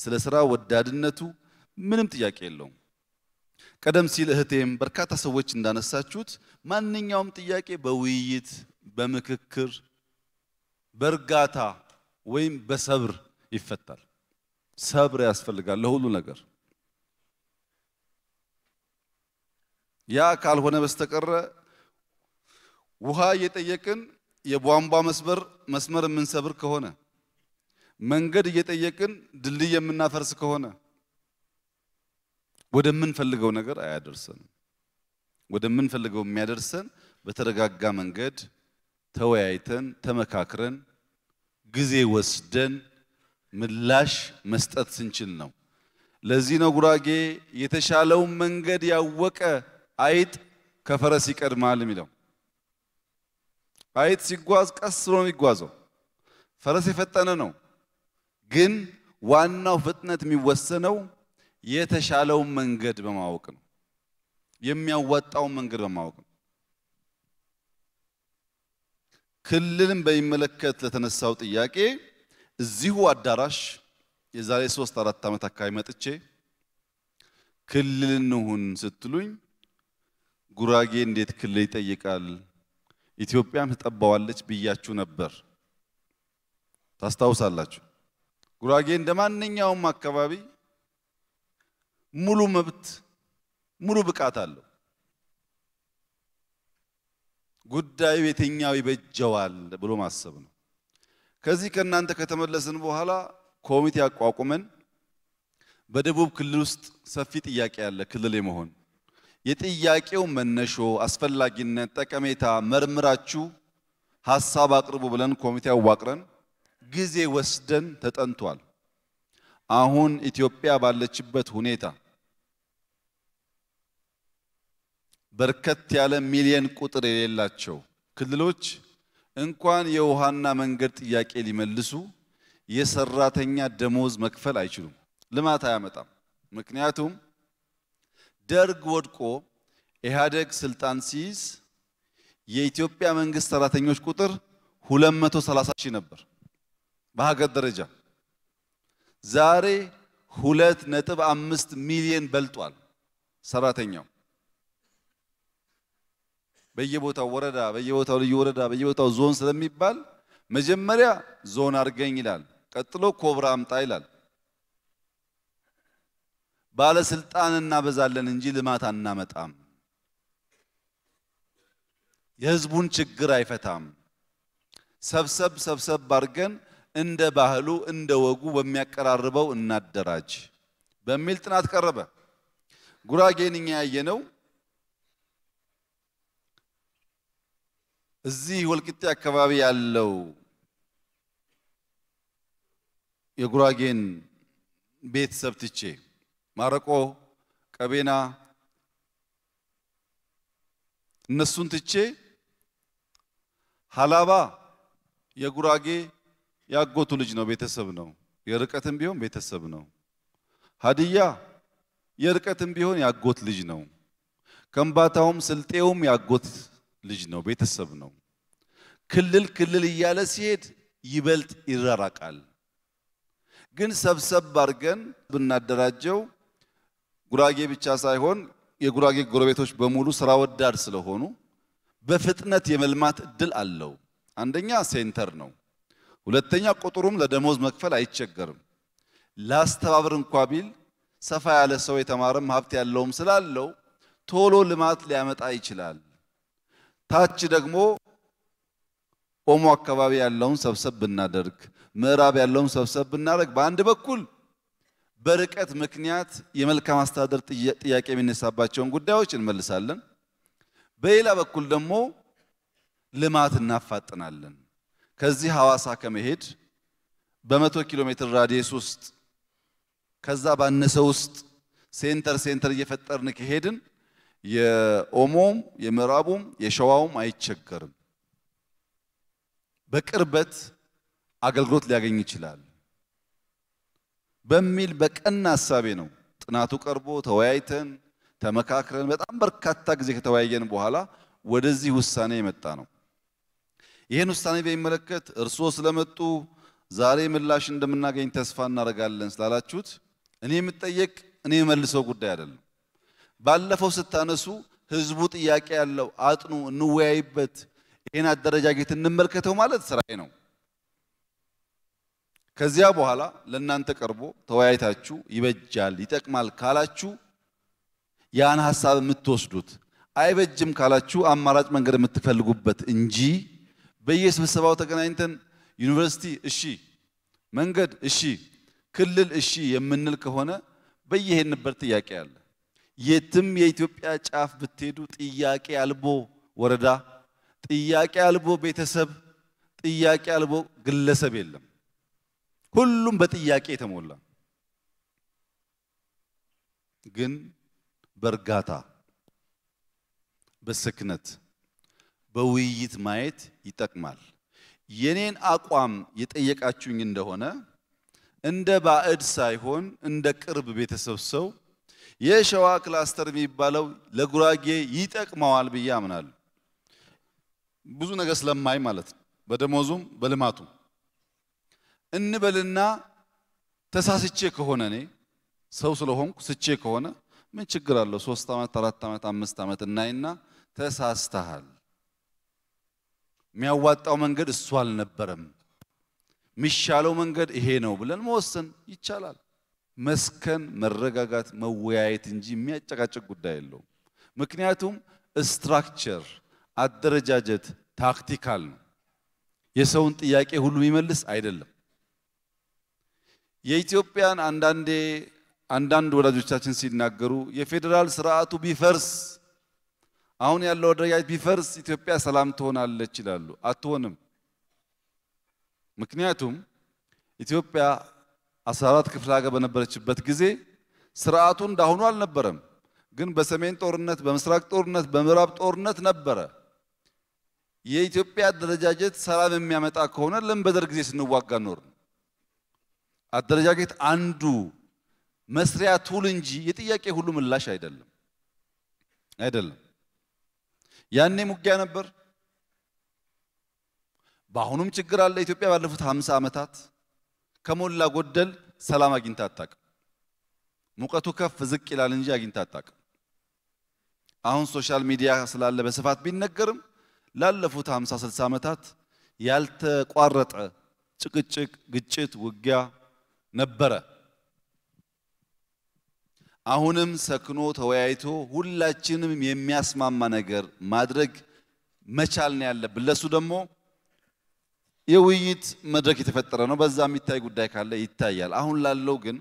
[SPEAKER 16] ስለ ስራ ወዳድነቱ ምንም ጥያቄ የለውም። ቀደም ሲል እህቴም በርካታ ሰዎች እንዳነሳችሁት ማንኛውም ጥያቄ በውይይት በምክክር በእርጋታ ወይም በሰብር ይፈታል። ሰብር ያስፈልጋል ለሁሉ ነገር። ያ ካልሆነ በስተቀረ ውሃ እየጠየቅን የቧንቧ መስመር መስመር የምንሰብር ከሆነ መንገድ እየጠየቅን ድልድይ የምናፈርስ ከሆነ ወደምንፈልገው ነገር አያደርሰንም። ወደምንፈልገው የሚያደርሰን በተረጋጋ መንገድ ተወያይተን ተመካክረን ጊዜ ወስደን ምላሽ መስጠት ስንችል ነው። ለዚህ ነው ጉራጌ የተሻለውን መንገድ ያወቀ አይጥ ከፈረስ ይቀድማል የሚለው። አይጥ ሲጓዝ ቀስ ብሎ የሚጓዘው። ፈረስ የፈጠነ ነው፣ ግን ዋናው ፍጥነት የሚወሰነው የተሻለውን መንገድ በማወቅ ነው፣ የሚያዋጣውን መንገድ በማወቅ ነው። ክልልን በሚመለከት ለተነሳው ጥያቄ እዚሁ አዳራሽ የዛሬ ሶስት አራት ዓመት አካባቢ መጥቼ ክልል እንሁን ስትሉኝ ጉራጌ እንዴት ክልል ይጠይቃል ኢትዮጵያም ትጠባዋለች ብያችሁ ነበር። ታስታውሳላችሁ። ጉራጌ እንደ ማንኛውም አካባቢ ሙሉ መብት ሙሉ ብቃት አለው። ጉዳዩ የትኛው ይበጀዋል ብሎ ማሰብ ነው። ከዚህ ከእናንተ ከተመለስን በኋላ ኮሚቴ አቋቁመን በደቡብ ክልል ውስጥ ሰፊ ጥያቄ ያለ ክልል የመሆን የጥያቄው መነሾ አስፈላጊነት፣ ጠቀሜታ መርምራችሁ ሀሳብ አቅርቡ ብለን ኮሚቴ አዋቅረን ጊዜ ወስደን ተጠንቷል። አሁን ኢትዮጵያ ባለችበት ሁኔታ በርከት ያለ ሚሊየን ቁጥር የሌላቸው ክልሎች እንኳን የውሃና መንገድ ጥያቄ ሊመልሱ የሰራተኛ ደሞዝ መክፈል አይችሉም። ልማት አያመጣም። ምክንያቱም ደርግ ወድቆ ኢህአደግ ስልጣን ሲይዝ የኢትዮጵያ መንግስት ሰራተኞች ቁጥር 230 ሺህ ነበር በሀገር ደረጃ። ዛሬ 2.5 ነጥብ ሚሊዮን በልጧል ሰራተኛው። በየቦታው ወረዳ፣ በየቦታው ልዩ ወረዳ፣ በየቦታው ዞን ስለሚባል መጀመሪያ ዞን አድርገኝ ይላል። ቀጥሎ ኮብራ አምጣ ይላል። ባለስልጣን እናበዛለን እንጂ ልማት አናመጣም። የህዝቡን ችግር አይፈታም። ሰብሰብ ሰብሰብ አድርገን እንደ ባህሉ እንደ ወጉ በሚያቀራርበው እናደራጅ በሚል ጥናት ቀረበ። ጉራጌን እኛ ያየነው እዚህ ወልቂጤ አካባቢ ያለው የጉራጌን ቤተሰብ ትቼ ማረቆ፣ ቀቤና እነሱን ትቼ ሀላባ የጉራጌ ያጎቱ ልጅ ነው፣ ቤተሰብ ነው። የርቀትም ቢሆን ቤተሰብ ነው። ሀዲያ የርቀትም ቢሆን ያጎት ልጅ ነው። ከምባታውም ስልጤውም ያጎት ልጅ ነው፣ ቤተሰብ ነው። ክልል ክልል እያለ ሲሄድ ይበልጥ ይራራቃል። ግን ሰብሰብ አድርገን ብናደራጀው ጉራጌ ብቻ ሳይሆን የጉራጌ ጎረቤቶች በሙሉ ስራ ወዳድ ስለሆኑ በፍጥነት የመልማት እድል አለው። አንደኛ ሴንተር ነው። ሁለተኛ ቁጥሩም ለደሞዝ መክፈል አይቸገርም። ላስተባብር እንኳ ቢል ሰፋ ያለ ሰው የተማረም ሀብት ያለውም ስላለው ቶሎ ልማት ሊያመጣ ይችላል። ታች ደግሞ ኦሞ አካባቢ ያለውን ሰብሰብ ብናደርግ ምዕራብ ያለውን ሰብሰብ ብናደርግ በአንድ በኩል በርቀት ምክንያት የመልካም አስተዳደር ጥያቄ የሚነሳባቸውን ጉዳዮች እንመልሳለን። በሌላ በኩል ደግሞ ልማት እናፋጥናለን። ከዚህ ሐዋሳ ከመሄድ በመቶ ኪሎ ሜትር ራዲየስ ውስጥ ከዛ ባነሰ ውስጥ ሴንተር ሴንተር እየፈጠርን ከሄድን የኦሞም የምዕራቡም የሸዋውም አይቸገርም። በቅርበት አገልግሎት ሊያገኝ ይችላል በሚል በቀና ሀሳቤ ነው ጥናቱ ቀርቦ ተወያይተን ተመካክረን በጣም በርካታ ጊዜ ከተወያየን በኋላ ወደዚህ ውሳኔ የመጣ ነው። ይህን ውሳኔ በሚመለከት እርስዎ ስለመጡ ዛሬ ምላሽ እንደምናገኝ ተስፋ እናደርጋለን ስላላችሁት እኔ የምጠየቅ እኔ የመልሰው ጉዳይ አይደለም። ባለፈው ስታነሱ ህዝቡ ጥያቄ ያለው አጥኑ፣ እንወያይበት፣ ይህን አደረጃጀት እንመልከተው ማለት ስራዬ ነው። ከዚያ በኋላ ለእናንተ ቀርቦ ተወያይታችሁ ይበጃል፣ ይጠቅማል ካላችሁ ያን ሀሳብ የምትወስዱት አይበጅም ካላችሁ አማራጭ መንገድ የምትፈልጉበት እንጂ በየስብሰባው ተገናኝተን ዩኒቨርሲቲ እሺ፣ መንገድ እሺ፣ ክልል እሺ የምንል ከሆነ በየሄድንበት ጥያቄ አለ። የትም የኢትዮጵያ ጫፍ ብትሄዱ ጥያቄ አልቦ ወረዳ፣ ጥያቄ አልቦ ቤተሰብ፣ ጥያቄ አልቦ ግለሰብ የለም። ሁሉም በጥያቄ የተሞላ ግን በእርጋታ በስክነት በውይይት ማየት ይጠቅማል። የኔን አቋም የጠየቃችሁኝ እንደሆነ እንደ ባዕድ ሳይሆን እንደ ቅርብ ቤተሰብ ሰው የሸዋ ክላስተር የሚባለው ለጉራጌ ይጠቅመዋል ብዬ አምናለሁ። ብዙ ነገር ስለማይ ማለት ነው፣ በደሞዙም በልማቱም እንበልና ተሳስቼ ከሆነ እኔ ሰው ስለሆንኩ ስቼ ከሆነ ምን ችግር አለው? ሶስት ዓመት አራት ዓመት አምስት ዓመት እናይና ተሳስተሃል፣ የሚያዋጣው መንገድ እሱ አልነበረም፣ የሚሻለው መንገድ ይሄ ነው ብለን መወሰን ይቻላል። መስከን፣ መረጋጋት፣ መወያየት እንጂ የሚያጨቃጭቅ ጉዳይ የለውም። ምክንያቱም ስትራክቸር፣ አደረጃጀት ታክቲካል ነው። የሰውን ጥያቄ ሁሉ የሚመልስ አይደለም። የኢትዮጵያን አንዳንዴ አንዳንድ ወዳጆቻችን ሲናገሩ የፌዴራል ስርዓቱ ቢፈርስ አሁን ያለው አደረጃጀት ቢፈርስ ኢትዮጵያ ሰላም ትሆናለች ይላሉ። አትሆንም። ምክንያቱም ኢትዮጵያ 14 ክፍለ ሀገር በነበረችበት ጊዜ ስርዓቱ እንዳሁኑ አልነበረም። ግን በሰሜን ጦርነት፣ በምስራቅ ጦርነት፣ በምዕራብ ጦርነት ነበረ። የኢትዮጵያ አደረጃጀት ሰላም የሚያመጣ ከሆነ ለምን በደርግ ጊዜ ስንዋጋ ኖር? አደረጃጀት አንዱ መስሪያ ቱል እንጂ የጥያቄ ሁሉ ምላሽ አይደለም አይደለም። ያኔም ውጊያ ነበር፣ በአሁኑም ችግር አለ። ኢትዮጵያ ባለፉት 50 ዓመታት ከሞላ ጎደል ሰላም አግኝታ አታውቅም። ሙቀቱ ከፍ ዝቅ ይላል እንጂ አግኝታ አታውቅም። አሁን ሶሻል ሚዲያ ስላለ በስፋት ቢነገርም ላለፉት 50 60 ዓመታት ያልተቋረጠ ጭቅጭቅ፣ ግጭት፣ ውጊያ ነበረ። አሁንም ሰክኖ ተወያይቶ ሁላችንም የሚያስማማ ነገር ማድረግ መቻል ነው ያለብን። ለሱ ደግሞ የውይይት መድረክ የተፈጠረ ነው። በዛ የሚታይ ጉዳይ ካለ ይታያል። አሁን ላለው ግን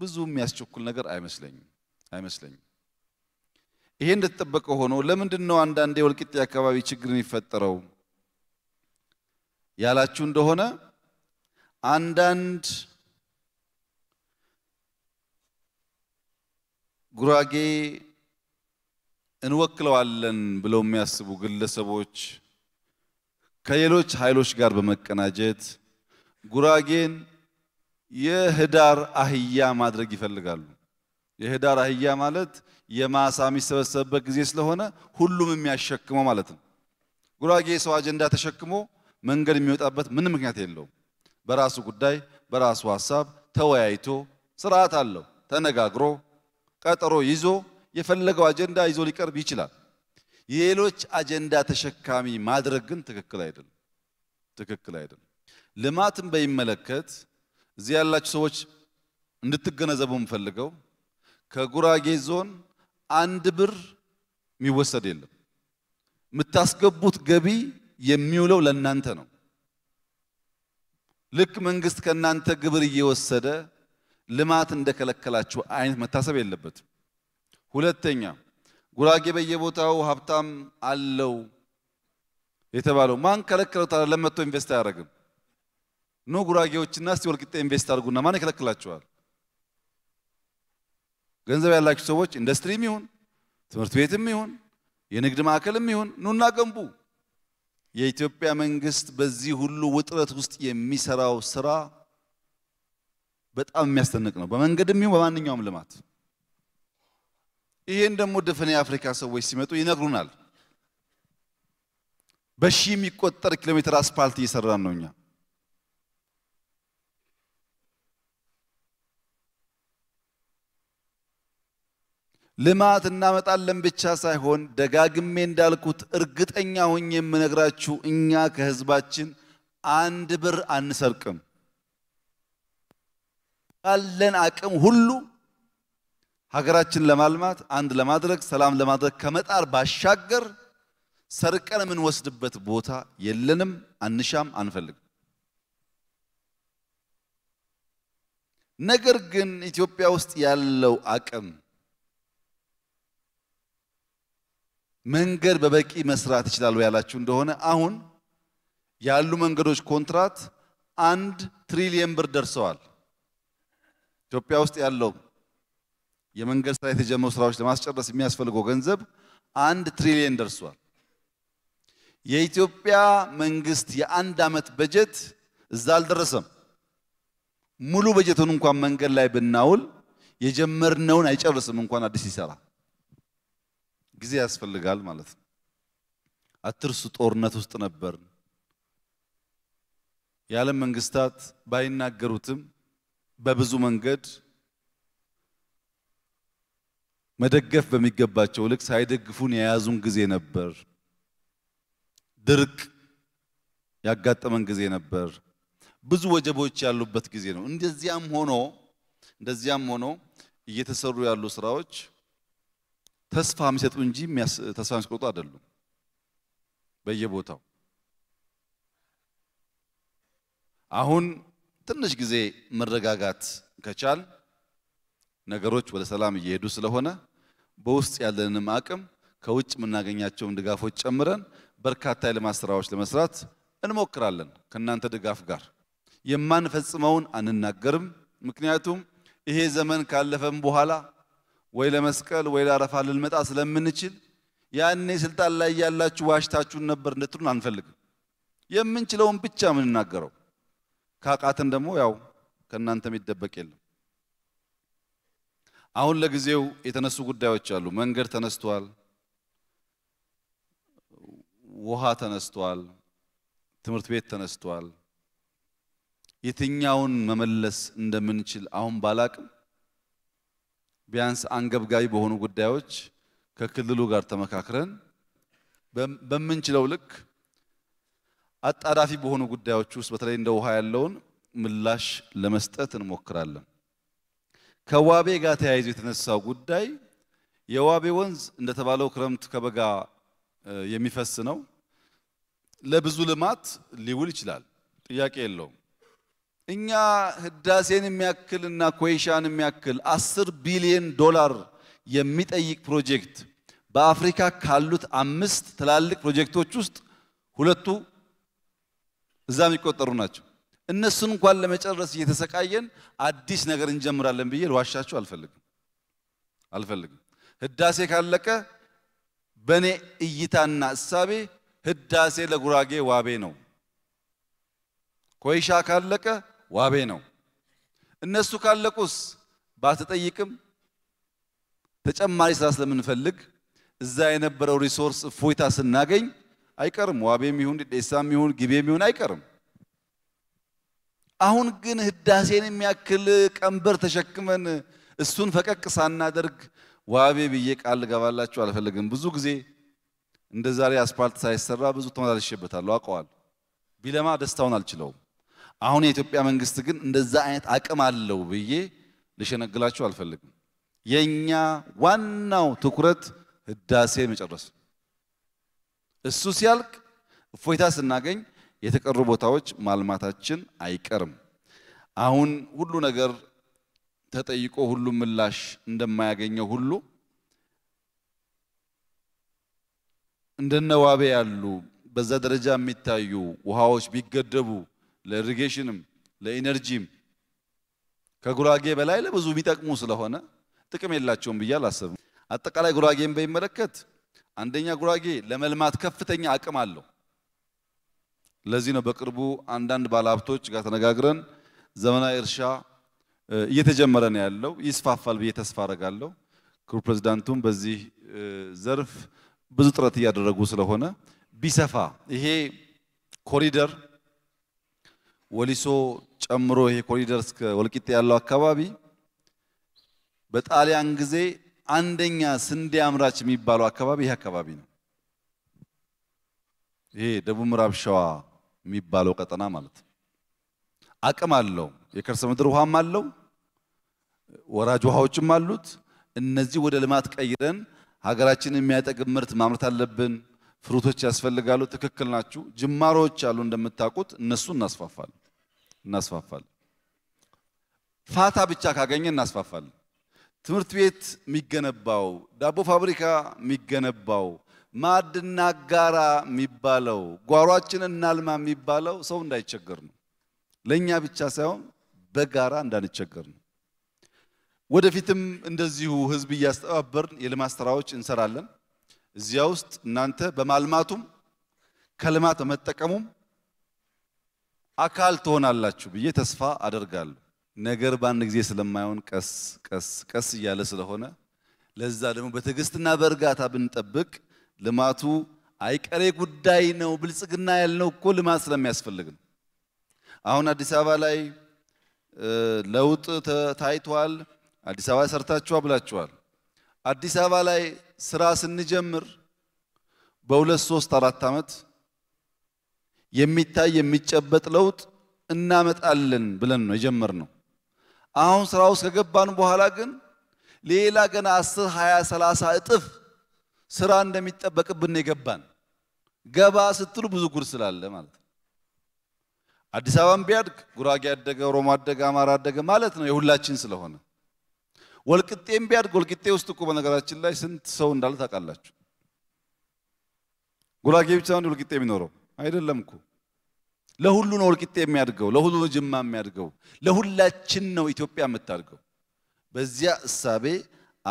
[SPEAKER 16] ብዙ የሚያስቸኩል ነገር አይመስለኝም አይመስለኝም። ይሄ እንደተጠበቀ ሆኖ ለምንድን ነው አንዳንድ ወልቂጤ አካባቢ ችግር የሚፈጠረው ያላችሁ እንደሆነ አንዳንድ ጉራጌ እንወክለዋለን ብለው የሚያስቡ ግለሰቦች ከሌሎች ኃይሎች ጋር በመቀናጀት ጉራጌን የህዳር አህያ ማድረግ ይፈልጋሉ። የህዳር አህያ ማለት የማሳ የሚሰበሰብበት ጊዜ ስለሆነ ሁሉም የሚያሸክመው ማለት ነው። ጉራጌ የሰው አጀንዳ ተሸክሞ መንገድ የሚወጣበት ምንም ምክንያት የለውም። በራሱ ጉዳይ በራሱ ሀሳብ ተወያይቶ ስርዓት አለው ተነጋግሮ ቀጠሮ ይዞ የፈለገው አጀንዳ ይዞ ሊቀርብ ይችላል። የሌሎች አጀንዳ ተሸካሚ ማድረግ ግን ትክክል አይደለም። ትክክል አይደለም። ልማትን በሚመለከት እዚህ ያላችሁ ሰዎች እንድትገነዘቡ የምፈልገው ከጉራጌ ዞን አንድ ብር የሚወሰድ የለም። የምታስገቡት ገቢ የሚውለው ለእናንተ ነው። ልክ መንግስት ከእናንተ ግብር እየወሰደ ልማት እንደከለከላችሁ አይነት መታሰብ የለበትም። ሁለተኛ ጉራጌ በየቦታው ሀብታም አለው የተባለው ማን ከለከለው? ታዲያ ለመቶ ኢንቨስት አያደርግም? ኑ ጉራጌዎችና እስቲ ወልቂጤ ኢንቨስት አድርጉና ማን ይከለክላቸዋል? ገንዘብ ያላችሁ ሰዎች ኢንዱስትሪም ይሁን ትምህርት ቤትም ይሁን የንግድ ማዕከልም ይሁን ኑና ገንቡ። የኢትዮጵያ መንግስት በዚህ ሁሉ ውጥረት ውስጥ የሚሰራው ስራ በጣም የሚያስደንቅ ነው። በመንገድም ይሁን በማንኛውም ልማት ይሄን ደግሞ ድፍን የአፍሪካ ሰዎች ሲመጡ ይነግሩናል። በሺ የሚቆጠር ኪሎ ሜትር አስፓልት እየሰራን ነው እኛ። ልማት እናመጣለን ብቻ ሳይሆን ደጋግሜ እንዳልኩት እርግጠኛ ሆኜ የምነግራችሁ እኛ ከህዝባችን አንድ ብር አንሰርቅም። ካለን አቅም ሁሉ ሀገራችን ለማልማት አንድ ለማድረግ ሰላም ለማድረግ ከመጣር ባሻገር ሰርቀን የምንወስድበት ቦታ የለንም፣ አንሻም፣ አንፈልግም። ነገር ግን ኢትዮጵያ ውስጥ ያለው አቅም መንገድ በበቂ መስራት ይችላሉ ያላችሁ እንደሆነ አሁን ያሉ መንገዶች ኮንትራት አንድ ትሪሊየን ብር ደርሰዋል። ኢትዮጵያ ውስጥ ያለው የመንገድ ስራ የተጀመሩ ስራዎች ለማስጨረስ የሚያስፈልገው ገንዘብ አንድ ትሪሊየን ደርሷል። የኢትዮጵያ መንግስት የአንድ ዓመት በጀት እዛ አልደረሰም። ሙሉ በጀቱን እንኳን መንገድ ላይ ብናውል የጀመርነውን አይጨርስም፣ እንኳን አዲስ ይሰራ ጊዜ ያስፈልጋል ማለት ነው። አትርሱ፣ ጦርነት ውስጥ ነበር። የዓለም መንግስታት ባይናገሩትም በብዙ መንገድ መደገፍ በሚገባቸው ልክ ሳይደግፉን የያዙን ጊዜ ነበር። ድርቅ ያጋጠመን ጊዜ ነበር። ብዙ ወጀቦች ያሉበት ጊዜ ነው። እንደዚያም ሆኖ እንደዚያም ሆኖ እየተሰሩ ያሉ ስራዎች ተስፋ የሚሰጡ እንጂ ተስፋ የሚያስቆርጡ አይደሉም። በየቦታው አሁን ትንሽ ጊዜ መረጋጋት ከቻል ነገሮች ወደ ሰላም እየሄዱ ስለሆነ በውስጥ ያለንም አቅም ከውጭ የምናገኛቸውን ድጋፎች ጨምረን በርካታ የልማት ስራዎች ለመስራት እንሞክራለን። ከእናንተ ድጋፍ ጋር የማንፈጽመውን አንናገርም። ምክንያቱም ይሄ ዘመን ካለፈም በኋላ ወይ ለመስቀል ወይ ለአረፋ ልንመጣ ስለምንችል ያኔ ስልጣን ላይ ያላችሁ ዋሽታችሁን ነበር እንድትሉን አንፈልግም። የምንችለውን ብቻ የምንናገረው፣ ካቃትን ደግሞ ያው ከእናንተ የሚደበቅ የለም። አሁን ለጊዜው የተነሱ ጉዳዮች አሉ። መንገድ ተነስቷል፣ ውሃ ተነስቷል፣ ትምህርት ቤት ተነስቷል። የትኛውን መመለስ እንደምንችል አሁን ባላቅም ቢያንስ አንገብጋቢ በሆኑ ጉዳዮች ከክልሉ ጋር ተመካክረን በምንችለው ልክ አጣዳፊ በሆኑ ጉዳዮች ውስጥ በተለይ እንደ ውሃ ያለውን ምላሽ ለመስጠት እንሞክራለን። ከዋቤ ጋር ተያይዞ የተነሳው ጉዳይ የዋቤ ወንዝ እንደተባለው ክረምት ከበጋ የሚፈስ ነው። ለብዙ ልማት ሊውል ይችላል፣ ጥያቄ የለውም። እኛ ህዳሴን የሚያክል እና ኮይሻን የሚያክል አስር ቢሊዮን ዶላር የሚጠይቅ ፕሮጀክት በአፍሪካ ካሉት አምስት ትላልቅ ፕሮጀክቶች ውስጥ ሁለቱ እዛ የሚቆጠሩ ናቸው። እነሱን እንኳን ለመጨረስ እየተሰቃየን አዲስ ነገር እንጀምራለን ብዬ ልዋሻችሁ አልፈልግም አልፈልግም። ህዳሴ ካለቀ በእኔ እይታና እሳቤ ህዳሴ ለጉራጌ ዋቤ ነው። ኮይሻ ካለቀ ዋቤ ነው። እነሱ ካለቁስ ባትጠይቅም ተጨማሪ ስራ ስለምንፈልግ እዛ የነበረው ሪሶርስ እፎይታ ስናገኝ አይቀርም። ዋቤም ይሁን ዴሳም ይሁን ግቤም ይሁን አይቀርም። አሁን ግን ህዳሴን የሚያክል ቀንበር ተሸክመን እሱን ፈቀቅ ሳናደርግ ዋቤ ብዬ ቃል ልገባላችሁ አልፈልግም። ብዙ ጊዜ እንደ ዛሬ አስፓልት ሳይሰራ ብዙ ተመላልሼበታለሁ፣ አውቀዋለሁ። ቢለማ ደስታውን አልችለውም። አሁን የኢትዮጵያ መንግስት ግን እንደዛ አይነት አቅም አለው ብዬ ልሸነግላችሁ አልፈልግም። የኛ ዋናው ትኩረት ህዳሴ መጨረስ፣ እሱ ሲያልቅ እፎይታ ስናገኝ የተቀሩ ቦታዎች ማልማታችን አይቀርም። አሁን ሁሉ ነገር ተጠይቆ ሁሉም ምላሽ እንደማያገኘው ሁሉ እንደነዋቤ ያሉ በዛ ደረጃ የሚታዩ ውሃዎች ቢገደቡ ለኢሪጌሽንም ለኢነርጂም ከጉራጌ በላይ ለብዙ የሚጠቅሙ ስለሆነ ጥቅም የላቸውም ብዬ አላስብም። አጠቃላይ ጉራጌን በሚመለከት አንደኛ ጉራጌ ለመልማት ከፍተኛ አቅም አለው። ለዚህ ነው በቅርቡ አንዳንድ ባለሀብቶች ጋር ተነጋግረን ዘመናዊ እርሻ እየተጀመረ ነው ያለው። ይስፋፋል ብዬ ተስፋ አደርጋለሁ። ክቡር ፕሬዚዳንቱም በዚህ ዘርፍ ብዙ ጥረት እያደረጉ ስለሆነ ቢሰፋ ይሄ ኮሪደር ወሊሶ ጨምሮ ይሄ ኮሪደር እስከ ወልቂጤ ያለው አካባቢ በጣሊያን ጊዜ አንደኛ ስንዴ አምራች የሚባለው አካባቢ ይሄ አካባቢ ነው። ይሄ ደቡብ ምዕራብ ሸዋ የሚባለው ቀጠና ማለት ነው። አቅም አለው። የከርሰ ምድር ውሃም አለው፣ ወራጅ ውሃዎችም አሉት። እነዚህ ወደ ልማት ቀይረን ሀገራችንን የሚያጠግብ ምርት ማምረት አለብን። ፍሩቶች ያስፈልጋሉ። ትክክል ናችሁ። ጅማሮዎች አሉ እንደምታውቁት፣ እነሱ እናስፋፋል እናስፋፋል። ፋታ ብቻ ካገኘ እናስፋፋል ትምህርት ቤት የሚገነባው ዳቦ ፋብሪካ የሚገነባው ማዕድና ጋራ የሚባለው ጓሯችን እናልማ የሚባለው ሰው እንዳይቸገር ነው። ለእኛ ብቻ ሳይሆን በጋራ እንዳንቸገር ነው። ወደፊትም እንደዚሁ ህዝብ እያስተባበርን የልማት ስራዎች እንሰራለን። እዚያ ውስጥ እናንተ በማልማቱም ከልማት በመጠቀሙም አካል ትሆናላችሁ ብዬ ተስፋ አደርጋለሁ። ነገር በአንድ ጊዜ ስለማይሆን ቀስ ቀስ ቀስ እያለ ስለሆነ ለዛ ደግሞ በትዕግስትና በእርጋታ ብንጠብቅ ልማቱ አይቀሬ ጉዳይ ነው። ብልጽግና ያልነው እኮ ልማት ስለሚያስፈልግ ነው። አሁን አዲስ አበባ ላይ ለውጥ ታይቷል። አዲስ አበባ ሰርታችኋ ብላችኋል። አዲስ አበባ ላይ ስራ ስንጀምር በሁለት ሶስት አራት ዓመት የሚታይ የሚጨበጥ ለውጥ እናመጣለን ብለን ነው የጀመርነው። አሁን ስራ ውስጥ ከገባን በኋላ ግን ሌላ ገና አስር ሀያ ሰላሳ እጥፍ ስራ እንደሚጠበቅብን የገባን ገባ ስትሉ ብዙ ጉር ስላለ ማለት ነው። አዲስ አበባም ቢያድግ ጉራጌ አደገ፣ ኦሮሞ አደገ፣ አማራ አደገ ማለት ነው የሁላችን ስለሆነ። ወልቅጤም ቢያድግ ወልቅጤ ውስጥ እኮ በነገራችን ላይ ስንት ሰው እንዳለ ታውቃላችሁ? ጉራጌ ብቻ ነው ወልቅጤ የሚኖረው አይደለም እኮ። ለሁሉ ነው ወልቅጤ የሚያድገው፣ ለሁሉ ነው ጅማ የሚያድገው፣ ለሁላችን ነው ኢትዮጵያ የምታድገው። በዚያ እሳቤ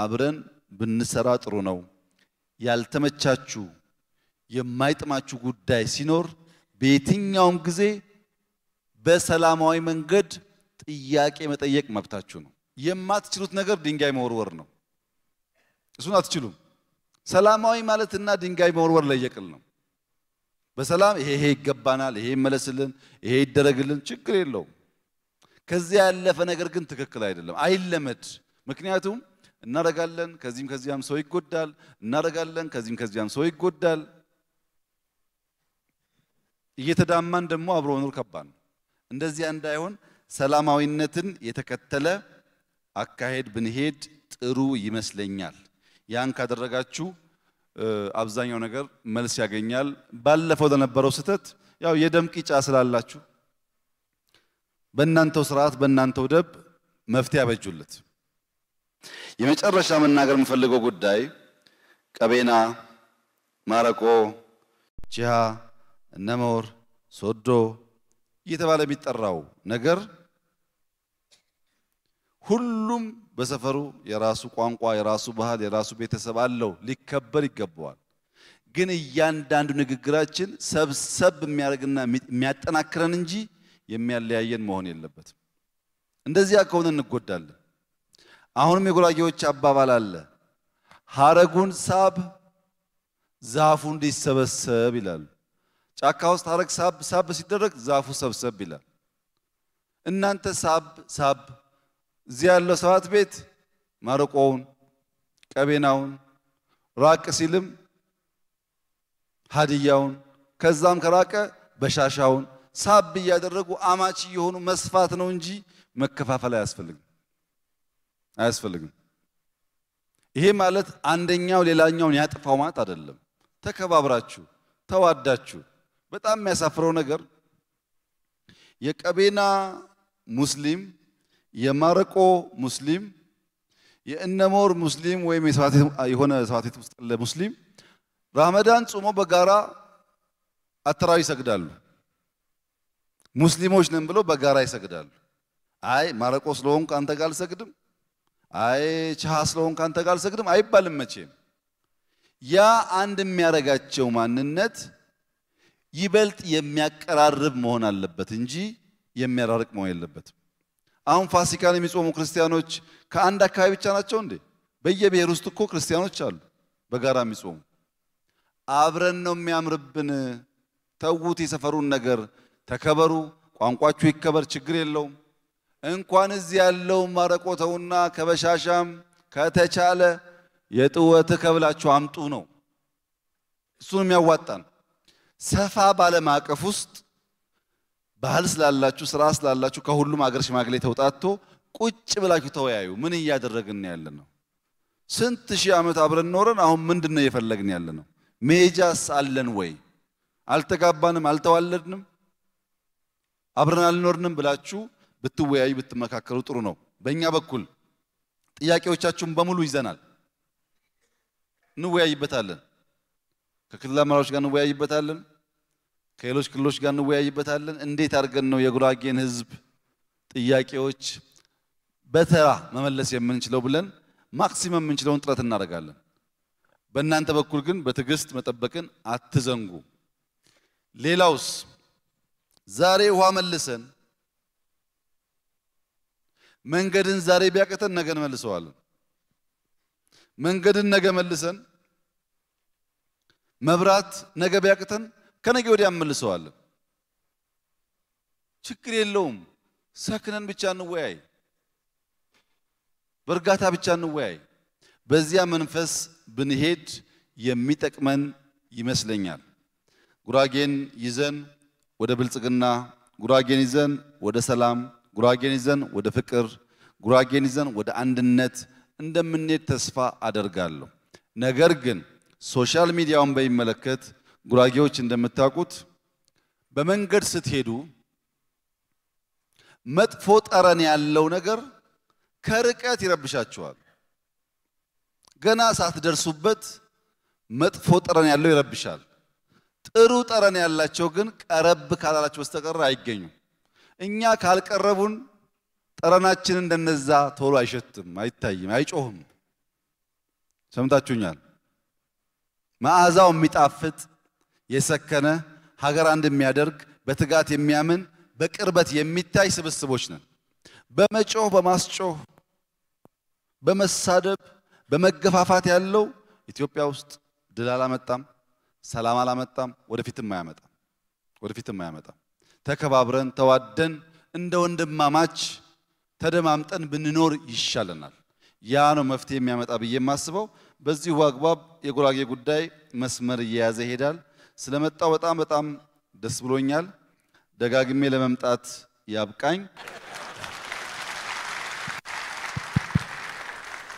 [SPEAKER 16] አብረን ብንሰራ ጥሩ ነው። ያልተመቻችሁ የማይጥማችሁ ጉዳይ ሲኖር በየትኛውም ጊዜ በሰላማዊ መንገድ ጥያቄ መጠየቅ መብታችሁ ነው። የማትችሉት ነገር ድንጋይ መወርወር ነው። እሱን አትችሉም። ሰላማዊ ማለትና ድንጋይ መወርወር ለየቅል ነው። በሰላም ይሄ ይሄ ይገባናል፣ ይሄ ይመለስልን፣ ይሄ ይደረግልን፣ ችግር የለውም። ከዚያ ያለፈ ነገር ግን ትክክል አይደለም፣ አይለመድ። ምክንያቱም እናረጋለን፣ ከዚህም ከዚያም ሰው ይጎዳል። እናረጋለን፣ ከዚህም ከዚያም ሰው ይጎዳል። እየተዳማን ደግሞ አብሮ መኖር ከባድ ነው። እንደዚያ እንዳይሆን ሰላማዊነትን የተከተለ አካሄድ ብንሄድ ጥሩ ይመስለኛል። ያን ካደረጋችሁ አብዛኛው ነገር መልስ ያገኛል። ባለፈው ለነበረው ስህተት ያው የደም ቂጫ ስላላችሁ በእናንተው ስርዓት በእናንተው ደብ መፍትሄ ያበጁለት። የመጨረሻ መናገር የምፈልገው ጉዳይ ቀቤና፣ ማረቆ፣ ጂሃ፣ እነመወር፣ ሶዶ እየተባለ የሚጠራው ነገር ሁሉም በሰፈሩ የራሱ ቋንቋ፣ የራሱ ባህል፣ የራሱ ቤተሰብ አለው። ሊከበር ይገባዋል። ግን እያንዳንዱ ንግግራችን ሰብሰብ የሚያደርግና የሚያጠናክረን እንጂ የሚያለያየን መሆን የለበትም። እንደዚያ ከሆነ እንጎዳለን። አሁንም የጉራጌዎች አባባል አለ። ሀረጉን ሳብ ዛፉ እንዲሰበሰብ ይላሉ። ጫካ ውስጥ ሀረግ ሳብ ሳብ ሲደረግ ዛፉ ሰብሰብ ይላል። እናንተ ሳብ ሳብ እዚህ ያለው ሰባት ቤት ማረቆውን ቀቤናውን ራቅ ሲልም ሀድያውን ከዛም ከራቀ በሻሻውን ሳብ እያደረጉ አማች የሆኑ መስፋት ነው እንጂ መከፋፈል አያስፈልግም። አያስፈልግም። ይሄ ማለት አንደኛው ሌላኛውን ያጥፋው ማለት አይደለም። ተከባብራችሁ ተዋዳችሁ። በጣም የሚያሳፍረው ነገር የቀቤና ሙስሊም፣ የማረቆ ሙስሊም፣ የእነሞር ሙስሊም ወይም የሆነ ሰባቴት ውስጥ ያለ ሙስሊም ራመዳን ጾሞ በጋራ አተራዊ ይሰግዳሉ። ሙስሊሞች ነን ብሎ በጋራ ይሰግዳሉ። አይ ማረቆ ስለሆንኩ አንተ ጋር አልሰግድም አይ ቻሃ ስለሆንክ አንተ ጋር አልሰግድም አይባልም መቼም። ያ አንድ የሚያረጋቸው ማንነት ይበልጥ የሚያቀራርብ መሆን አለበት እንጂ የሚያራርቅ መሆን የለበትም። አሁን ፋሲካን የሚጾሙ ክርስቲያኖች ከአንድ አካባቢ ብቻ ናቸው እንዴ? በየብሔር ውስጥ እኮ ክርስቲያኖች አሉ በጋራ የሚጾሙ። አብረን ነው የሚያምርብን። ተዉት የሰፈሩን ነገር፣ ተከበሩ፣ ቋንቋችሁ ይከበር፣ ችግር የለውም። እንኳን እዚህ ያለውን ማረቆተውና ከበሻሻም ከተቻለ የጥወት ከብላችሁ አምጡ ነው። እሱንም ያዋጣን ሰፋ ባለ ማዕቀፍ ውስጥ ባህል ስላላችሁ ስራ ስላላችሁ ከሁሉም አገር ሽማግሌ ተውጣቶ ቁጭ ብላችሁ ተወያዩ። ምን እያደረግን ያለ ነው? ስንት ሺህ ዓመት አብረን ኖረን አሁን ምንድን ነው እየፈለግን ያለ ነው? ሜጃስ አለን ወይ? አልተጋባንም፣ አልተዋለድንም፣ አብረን አልኖርንም ብላችሁ ብትወያዩ ብትመካከሉ ጥሩ ነው። በእኛ በኩል ጥያቄዎቻችሁን በሙሉ ይዘናል፣ እንወያይበታለን። ከክልል አመራሮች ጋር እንወያይበታለን፣ ከሌሎች ክልሎች ጋር እንወያይበታለን። እንዴት አድርገን ነው የጉራጌን ህዝብ ጥያቄዎች በተራ መመለስ የምንችለው ብለን ማክሲመም የምንችለውን ጥረት እናደርጋለን። በእናንተ በኩል ግን በትዕግስት መጠበቅን አትዘንጉ። ሌላውስ ዛሬ ውሃ መልሰን መንገድን ዛሬ ቢያቅተን ነገ እንመልሰዋለን። መንገድን ነገ መልሰን መብራት ነገ ቢያቅተን ከነገ ወዲያ እንመልሰዋለን። ችግር የለውም። ሰክነን ብቻ እንወያይ፣ በእርጋታ ብቻ እንወያይ። በዚያ መንፈስ ብንሄድ የሚጠቅመን ይመስለኛል። ጉራጌን ይዘን ወደ ብልጽግና፣ ጉራጌን ይዘን ወደ ሰላም ጉራጌን ይዘን ወደ ፍቅር፣ ጉራጌን ይዘን ወደ አንድነት እንደምንሄድ ተስፋ አደርጋለሁ። ነገር ግን ሶሻል ሚዲያውን በሚመለከት ጉራጌዎች እንደምታውቁት በመንገድ ስትሄዱ መጥፎ ጠረን ያለው ነገር ከርቀት ይረብሻቸዋል። ገና ሳትደርሱበት መጥፎ ጠረን ያለው ይረብሻል። ጥሩ ጠረን ያላቸው ግን ቀረብ ካላላቸው በስተቀር አይገኙም። እኛ ካልቀረቡን ጠረናችን እንደነዛ ቶሎ አይሸትም፣ አይታይም፣ አይጮህም። ሰምታችሁኛል። መዓዛው የሚጣፍጥ የሰከነ ሀገር አንድ የሚያደርግ በትጋት የሚያምን በቅርበት የሚታይ ስብስቦች ነን። በመጮህ በማስጮህ በመሳደብ በመገፋፋት ያለው ኢትዮጵያ ውስጥ ድል አላመጣም፣ ሰላም አላመጣም፣ ወደፊትም አያመጣም፣ ወደፊትም አያመጣም። ተከባብረን ተዋደን እንደ ወንድማማች ተደማምጠን ብንኖር ይሻለናል። ያ ነው መፍትሄ የሚያመጣ ብዬ የማስበው። በዚሁ አግባብ የጉራጌ ጉዳይ መስመር እየያዘ ይሄዳል። ስለመጣው በጣም በጣም ደስ ብሎኛል። ደጋግሜ ለመምጣት ያብቃኝ።